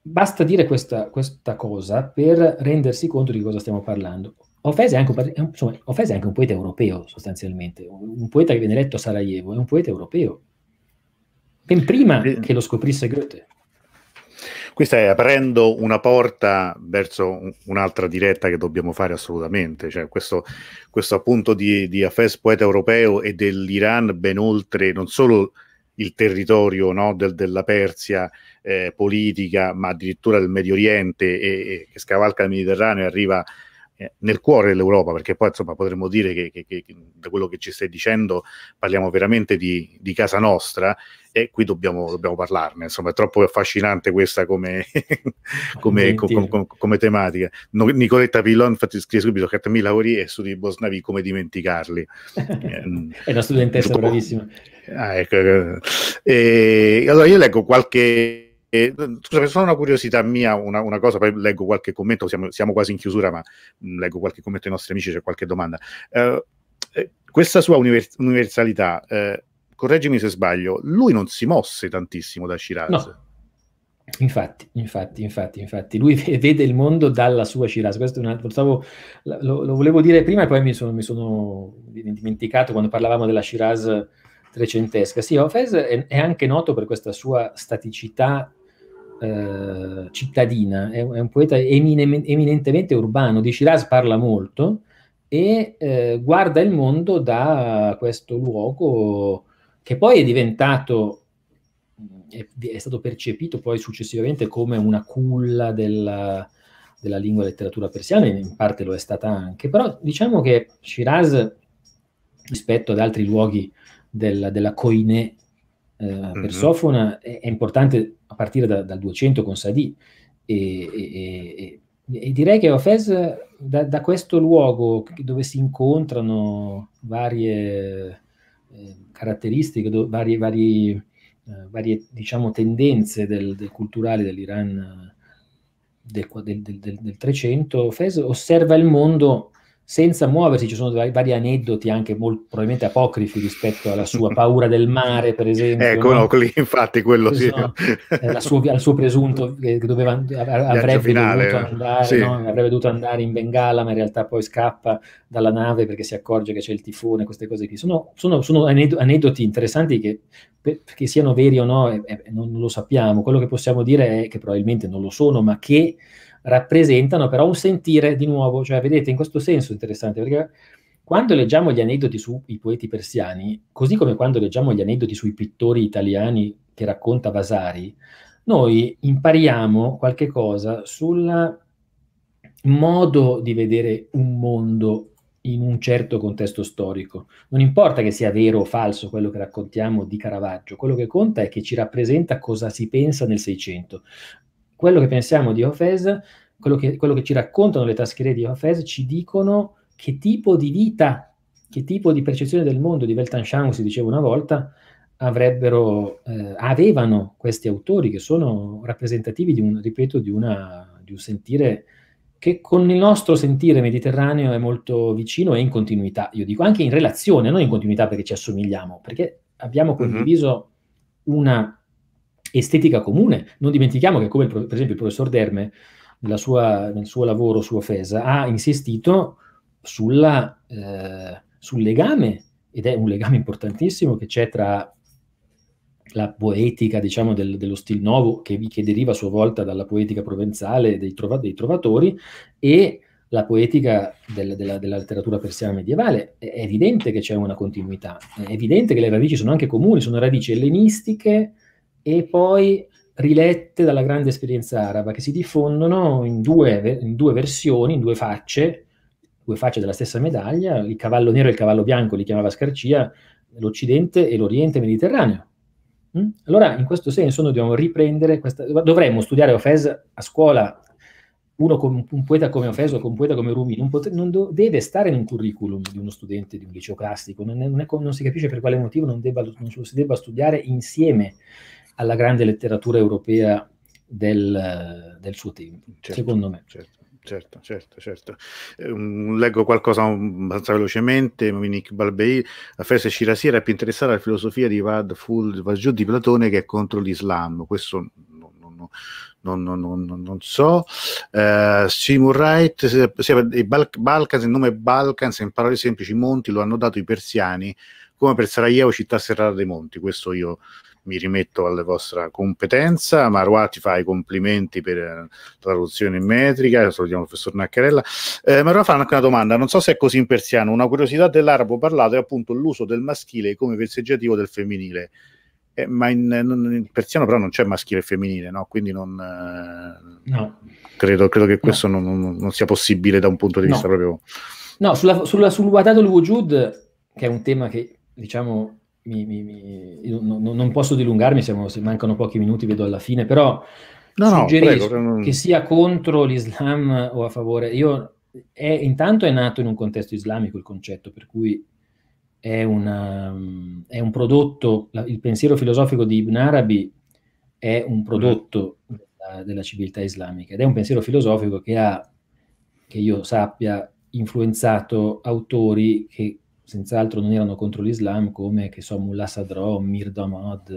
basta dire questa, questa, cosa per rendersi conto di cosa stiamo parlando. Ofez è, è, anche un poeta europeo, sostanzialmente. Un poeta che viene letto a Sarajevo è un poeta europeo. Ben prima eh, che lo scoprisse Goethe. Questa è aprendo una porta verso un'altra diretta che dobbiamo fare assolutamente, cioè questo, questo appunto di, di Hafez poeta europeo e dell'Iran ben oltre non solo il territorio no, del, della Persia eh, politica, ma addirittura del Medio Oriente e, e, che scavalca il Mediterraneo e arriva eh, nel cuore dell'Europa, perché poi insomma potremmo dire che, che, che, da quello che ci stai dicendo parliamo veramente di, di casa nostra e qui dobbiamo, dobbiamo, parlarne, insomma è troppo affascinante questa come, come, com, com, come tematica. No, Nicoletta Pillon infatti scrive subito 7.000 lavori e studi di Bosnavi come dimenticarli. è una studentessa Tutto... bravissima. Ah, ecco, ecco. E, allora io leggo qualche e, mm, cioè, per solo una curiosità mia, una, una, cosa, poi leggo qualche commento, siamo, siamo quasi in chiusura, ma mh, mm, leggo qualche commento ai nostri amici, c'è qualche domanda. Eh, eh questa sua univers- universalità, eh, correggimi se sbaglio, lui non si mosse tantissimo da Shiraz. No. Infatti, infatti, infatti, infatti, lui vede il mondo dalla sua Shiraz. Questo è un altro, stavo, lo, lo, volevo dire prima e poi mi sono, mi sono, dimenticato quando parlavamo della Shiraz trecentesca. Sì, Hafez è, è anche noto per questa sua staticità eh, cittadina, è, è, un poeta emine, eminentemente urbano, di Shiraz parla molto e eh, guarda il mondo da questo luogo che poi è diventato, è, è stato percepito poi successivamente come una culla della, della lingua e letteratura persiana, in parte lo è stata anche, però diciamo che Shiraz rispetto ad altri luoghi della, della Koine Uh, per mm-hmm. Sofona è, è, importante a partire da, dal 200 con Sadi e, e, e, e direi che Hafez da, da, questo luogo dove si incontrano varie eh, caratteristiche, do, varie, varie, eh, varie diciamo, tendenze del, del culturali dell'Iran eh, del, del, del, 300, Hafez osserva il mondo senza muoversi, ci sono vari aneddoti anche molto, probabilmente apocrifi rispetto alla sua paura del mare, per esempio. Ecco, no? Lì, infatti quello sì. No? Esatto. Eh, suo, al suo presunto che doveva, avrebbe, dovuto eh. andare, sì. no? avrebbe dovuto andare in Bengala, ma in realtà poi scappa dalla nave perché si accorge che c'è il tifone, queste cose qui. Sono, sono, sono aneddoti interessanti che, che, siano veri o no, eh, non lo sappiamo. Quello che possiamo dire è che probabilmente non lo sono, ma che rappresentano però un sentire di nuovo, cioè vedete in questo senso interessante perché quando leggiamo gli aneddoti sui poeti persiani, così come quando leggiamo gli aneddoti sui pittori italiani che racconta Vasari, noi impariamo qualche cosa sul modo di vedere un mondo in un certo contesto storico. Non importa che sia vero o falso quello che raccontiamo di Caravaggio, quello che conta è che ci rappresenta cosa si pensa nel Seicento quello che pensiamo di Hofes, quello che, quello che ci raccontano le taschere di Hofes, ci dicono che tipo di vita, che tipo di percezione del mondo, di Weltanschauung si diceva una volta, avrebbero, eh, avevano questi autori che sono rappresentativi di un, ripeto, di, una, di un sentire che con il nostro sentire mediterraneo è molto vicino e in continuità, io dico anche in relazione, non in continuità perché ci assomigliamo, perché abbiamo mhm. condiviso mm-hmm. una estetica comune. Non dimentichiamo che, come pro- per esempio il professor Derme sua, nel suo lavoro su Ofesa, ha insistito sulla, eh, sul legame, ed è un legame importantissimo che c'è tra la poetica diciamo, del, dello stile nuovo, che, che, deriva a sua volta dalla poetica provenzale dei, trova, dei trovatori, e la poetica del, della, della, letteratura persiana medievale. È evidente che c'è una continuità, è evidente che le radici sono anche comuni, sono radici ellenistiche, e poi rilette dalla grande esperienza araba, che si diffondono in due, in due versioni, in due facce, due facce della stessa medaglia, il cavallo nero e il cavallo bianco li chiamava Scarcia, l'Occidente e l'Oriente Mediterraneo. Mm? Allora, in questo senso, noi dobbiamo riprendere questa... Dovremmo studiare Ofes a scuola, uno con un poeta come Ofes o con un poeta come Rumi, non, pot- non do- deve stare in un curriculum di uno studente di un liceo classico, non, è, non, è, non si capisce per quale motivo debba, non, si debba studiare insieme alla grande letteratura europea del, del suo tempo, certo, secondo me. Certo certo, certo, certo. Ehm, leggo qualcosa abbastanza velocemente. Minik Balbei, a Fese Shirasi era più interessata alla filosofia di Vad Ful Vajud di Platone che contro l'Islam. Questo non, non, non, non so. Eh, Seymour Wright, i Bal- Balkans, il nome Balkans in parole semplici, monti lo hanno dato i persiani come per Sarajevo città serrata dei monti, questo io mi rimetto alla vostra competenza. Marua ti fa i complimenti per eh, la traduzione in metrica, salutiamo il professor Naccarella. Eh, Marua fa anche una domanda, non so se è così in persiano, una curiosità dell'arabo parlato è appunto l'uso del maschile come verseggiativo del femminile. Eh, ma in, in, eh, in, persiano però non c'è maschile e femminile, no? quindi non, eh, no. Credo, credo, che questo no. non, non, sia possibile da un punto di vista proprio... No, sulla, sulla, sul Wadatul Wujud, che è un tema che diciamo mi, mi, mi, non, non, posso dilungarmi, siamo, se mancano pochi minuti vedo alla fine, però no, suggerisco no, prego, non... che sia contro l'Islam o a favore. Io, è, intanto è nato in un contesto islamico il concetto, per cui è, una, mm, è un prodotto, la, il pensiero filosofico di Ibn Arabi è un prodotto della, della civiltà islamica ed è un pensiero filosofico che ha, che io sappia, influenzato autori che senz'altro non erano contro l'Islam come, che so, Mullah Sadrò, Mir Damad,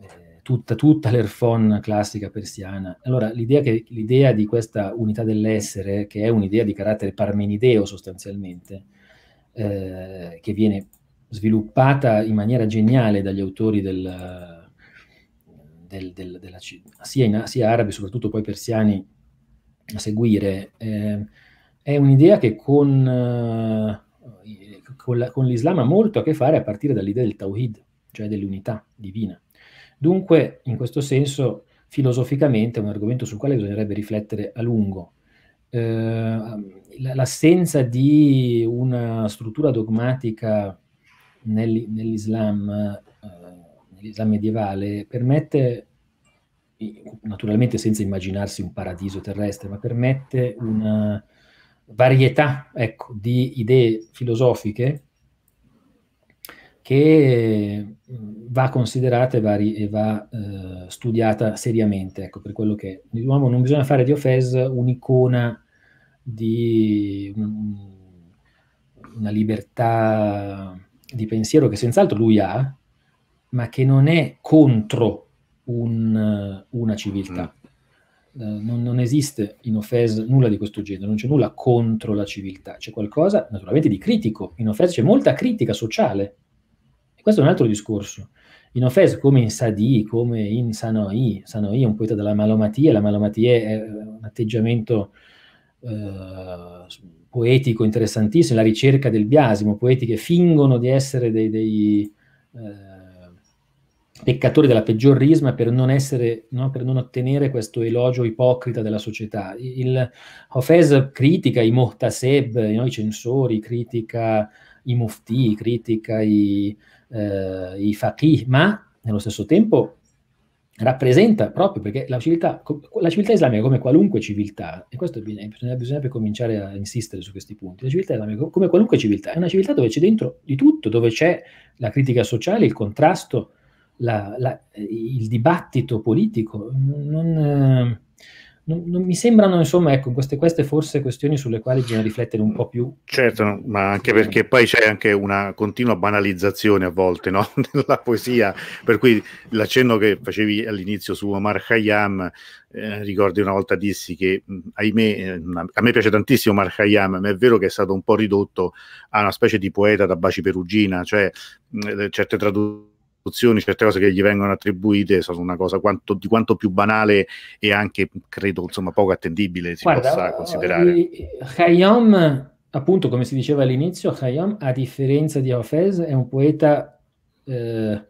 eh, tutta, tutta l'erfon classica persiana. Allora, l'idea, che, l'idea di questa unità dell'essere, che è un'idea di carattere parmenideo sostanzialmente, eh, che viene sviluppata in maniera geniale dagli autori del, del, del, della, sia, in, sia arabi, soprattutto poi persiani, a seguire, eh, è un'idea che con eh, con, la, con l'Islam ha molto a che fare a partire dall'idea del Tawhid, cioè dell'unità divina. Dunque, in questo senso, filosoficamente è un argomento sul quale bisognerebbe riflettere a lungo. Eh, l'assenza di una struttura dogmatica nel, nell'Islam, eh, nell'Islam medievale permette, naturalmente senza immaginarsi un paradiso terrestre, ma permette una, varietà ecco, di idee filosofiche che mm, va considerata e va, e va eh, studiata seriamente, ecco, per quello che di nuovo non bisogna fare di Ofes un'icona di mm, una libertà di pensiero che senz'altro lui ha, ma che non è contro un, una civiltà. Mm. Eh, non, non, esiste in Ofes nulla di questo genere, non c'è nulla contro la civiltà, c'è qualcosa naturalmente di critico. In Ofes c'è molta critica sociale. E questo è un altro discorso. In Ofes, come in Sadi, come in Sanoi, Sanoi è un poeta della malomatia, la malomatia è eh, un atteggiamento eh, poetico interessantissimo, la ricerca del biasimo, poeti che fingono di essere dei, dei eh, peccatori della peggior risma per non, essere, no, per non ottenere questo elogio ipocrita della società. Il Hafez critica i Mohtaseb, eh, no, i censori, critica i mufti, critica i, eh, i faqih, ma nello stesso tempo rappresenta proprio perché la civiltà, la civiltà islamica come qualunque civiltà, e questo bisognerebbe bisogna cominciare a insistere su questi punti, la civiltà islamica come qualunque civiltà è una civiltà dove c'è dentro di tutto, dove c'è la critica sociale, il contrasto, la, la, il dibattito politico non, non, non mi sembrano, insomma, ecco, queste, queste, forse questioni sulle quali bisogna riflettere un po' più. Certo, ma anche perché poi c'è anche una continua banalizzazione a volte no? nella poesia, per cui l'accenno che facevi all'inizio su Omar Khayyam, eh, ricordi una volta dissi che, ahimè, eh, a me piace tantissimo Omar Khayyam, ma è vero che è stato un po' ridotto a una specie di poeta da baci perugina, cioè mh, eh, certe traduzioni esecuzioni, certe cose che gli vengono attribuite sono una cosa quanto, di quanto più banale e anche, credo, insomma, poco attendibile si Guarda, possa considerare. Khayyam, appunto, come si diceva all'inizio, Khayyam, a differenza di Hafez, è un poeta eh,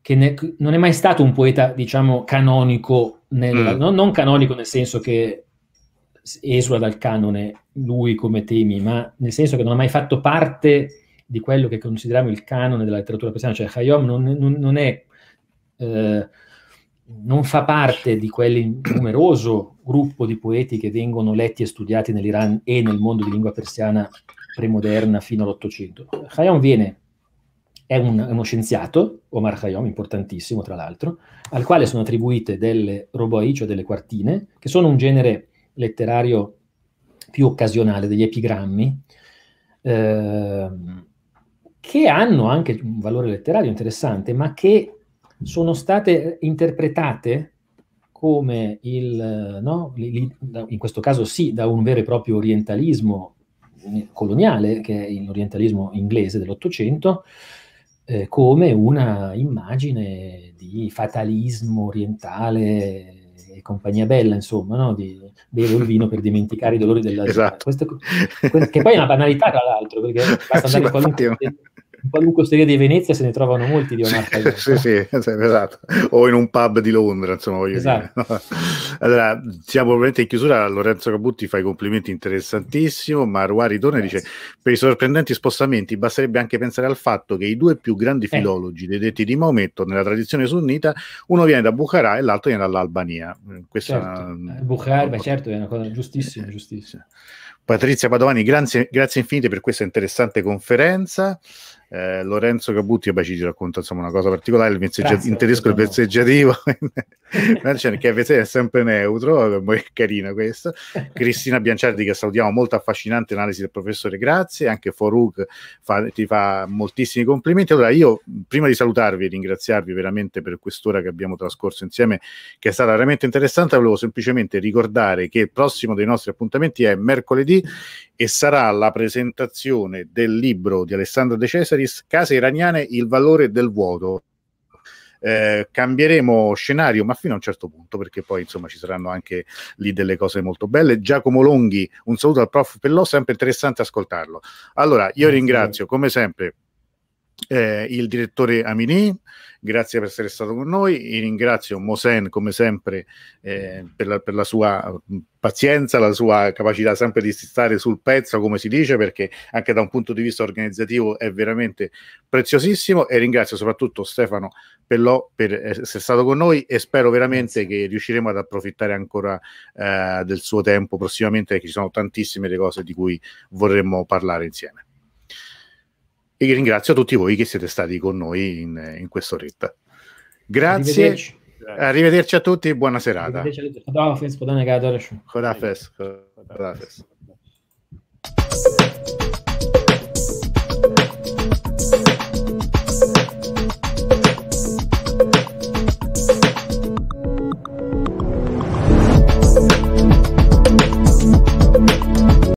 che ne, non è mai stato un poeta, diciamo, canonico, nel, mm. no, non canonico nel senso che esula dal canone lui come temi, ma nel senso che non ha mai fatto parte di quello che consideriamo il canone della letteratura persiana, cioè Khayyam non, non, non, è, eh, non fa parte di quel numeroso gruppo di poeti che vengono letti e studiati nell'Iran e nel mondo di lingua persiana premoderna fino all'Ottocento. Khayyam viene, è, un, uno scienziato, Omar Khayyam, importantissimo tra l'altro, al quale sono attribuite delle roboi, cioè delle quartine, che sono un genere letterario più occasionale, degli epigrammi, eh, che hanno anche un valore letterario interessante, ma che sono state interpretate come il, no, in questo caso sì, da un vero e proprio orientalismo eh, coloniale, che è l'orientalismo inglese dell'Ottocento, eh, come una immagine di fatalismo orientale e compagnia bella, insomma, no? di bere il vino per dimenticare i dolori della esatto. vita. Questo, che poi è una banalità, tra l'altro, perché basta andare sì, qualunque in qualunque osteria di Venezia se ne trovano molti di Omar Khayyam. sì, sì, esatto. O in un pub di Londra, insomma, voglio esatto. dire. Allora, siamo ovviamente in chiusura. Lorenzo Cabutti fa i complimenti interessantissimo, ma Ruari Torne dice per i sorprendenti spostamenti basterebbe anche pensare al fatto che i due più grandi eh. filologi eh. dedetti di Maometto nella tradizione sunnita, uno viene da Bukhara e l'altro viene dall'Albania. Mm, questa certo. Una... Eh, Bukhara, beh, certo, è una cosa giustissima, eh, giustissima. Patrizia Padovani, grazie, grazie infinite per questa interessante conferenza eh, Lorenzo Cabutti vabbè, ci racconta insomma, una cosa particolare, il vezzeggia- in tedesco il vezzeggiativo, cioè, che è sempre neutro, è carina questa. Cristina Bianciardi che salutiamo, molto affascinante l'analisi del professore, grazie, anche Forug fa, ti fa moltissimi complimenti. Allora io prima di salutarvi e ringraziarvi veramente per quest'ora che abbiamo trascorso insieme, che è stata veramente interessante, volevo semplicemente ricordare che il prossimo dei nostri appuntamenti è mercoledì e sarà la presentazione del libro di Alessandro De Cesari Paris, case iraniane, il valore del vuoto. Eh, cambieremo scenario, ma fino a un certo punto, perché poi insomma ci saranno anche lì delle cose molto belle. Giacomo Longhi, un saluto al prof Pellò, sempre interessante ascoltarlo. Allora, io ringrazio come sempre eh, il direttore Amini, grazie per essere stato con noi, ringrazio Mosen come sempre eh, per, la, per, la, sua mm, pazienza, la sua capacità sempre di stare sul pezzo, come si dice, perché anche da un punto di vista organizzativo è veramente preziosissimo e ringrazio soprattutto Stefano Pellò per essere stato con noi e spero veramente che riusciremo ad approfittare ancora eh, del suo tempo prossimamente, perché ci sono tantissime le cose di cui vorremmo parlare insieme e ringrazio tutti voi che siete stati con noi in, in quest'oretta. Grazie. Arrivederci. Arrivederci a tutti buona serata. Arrivederci a tutti.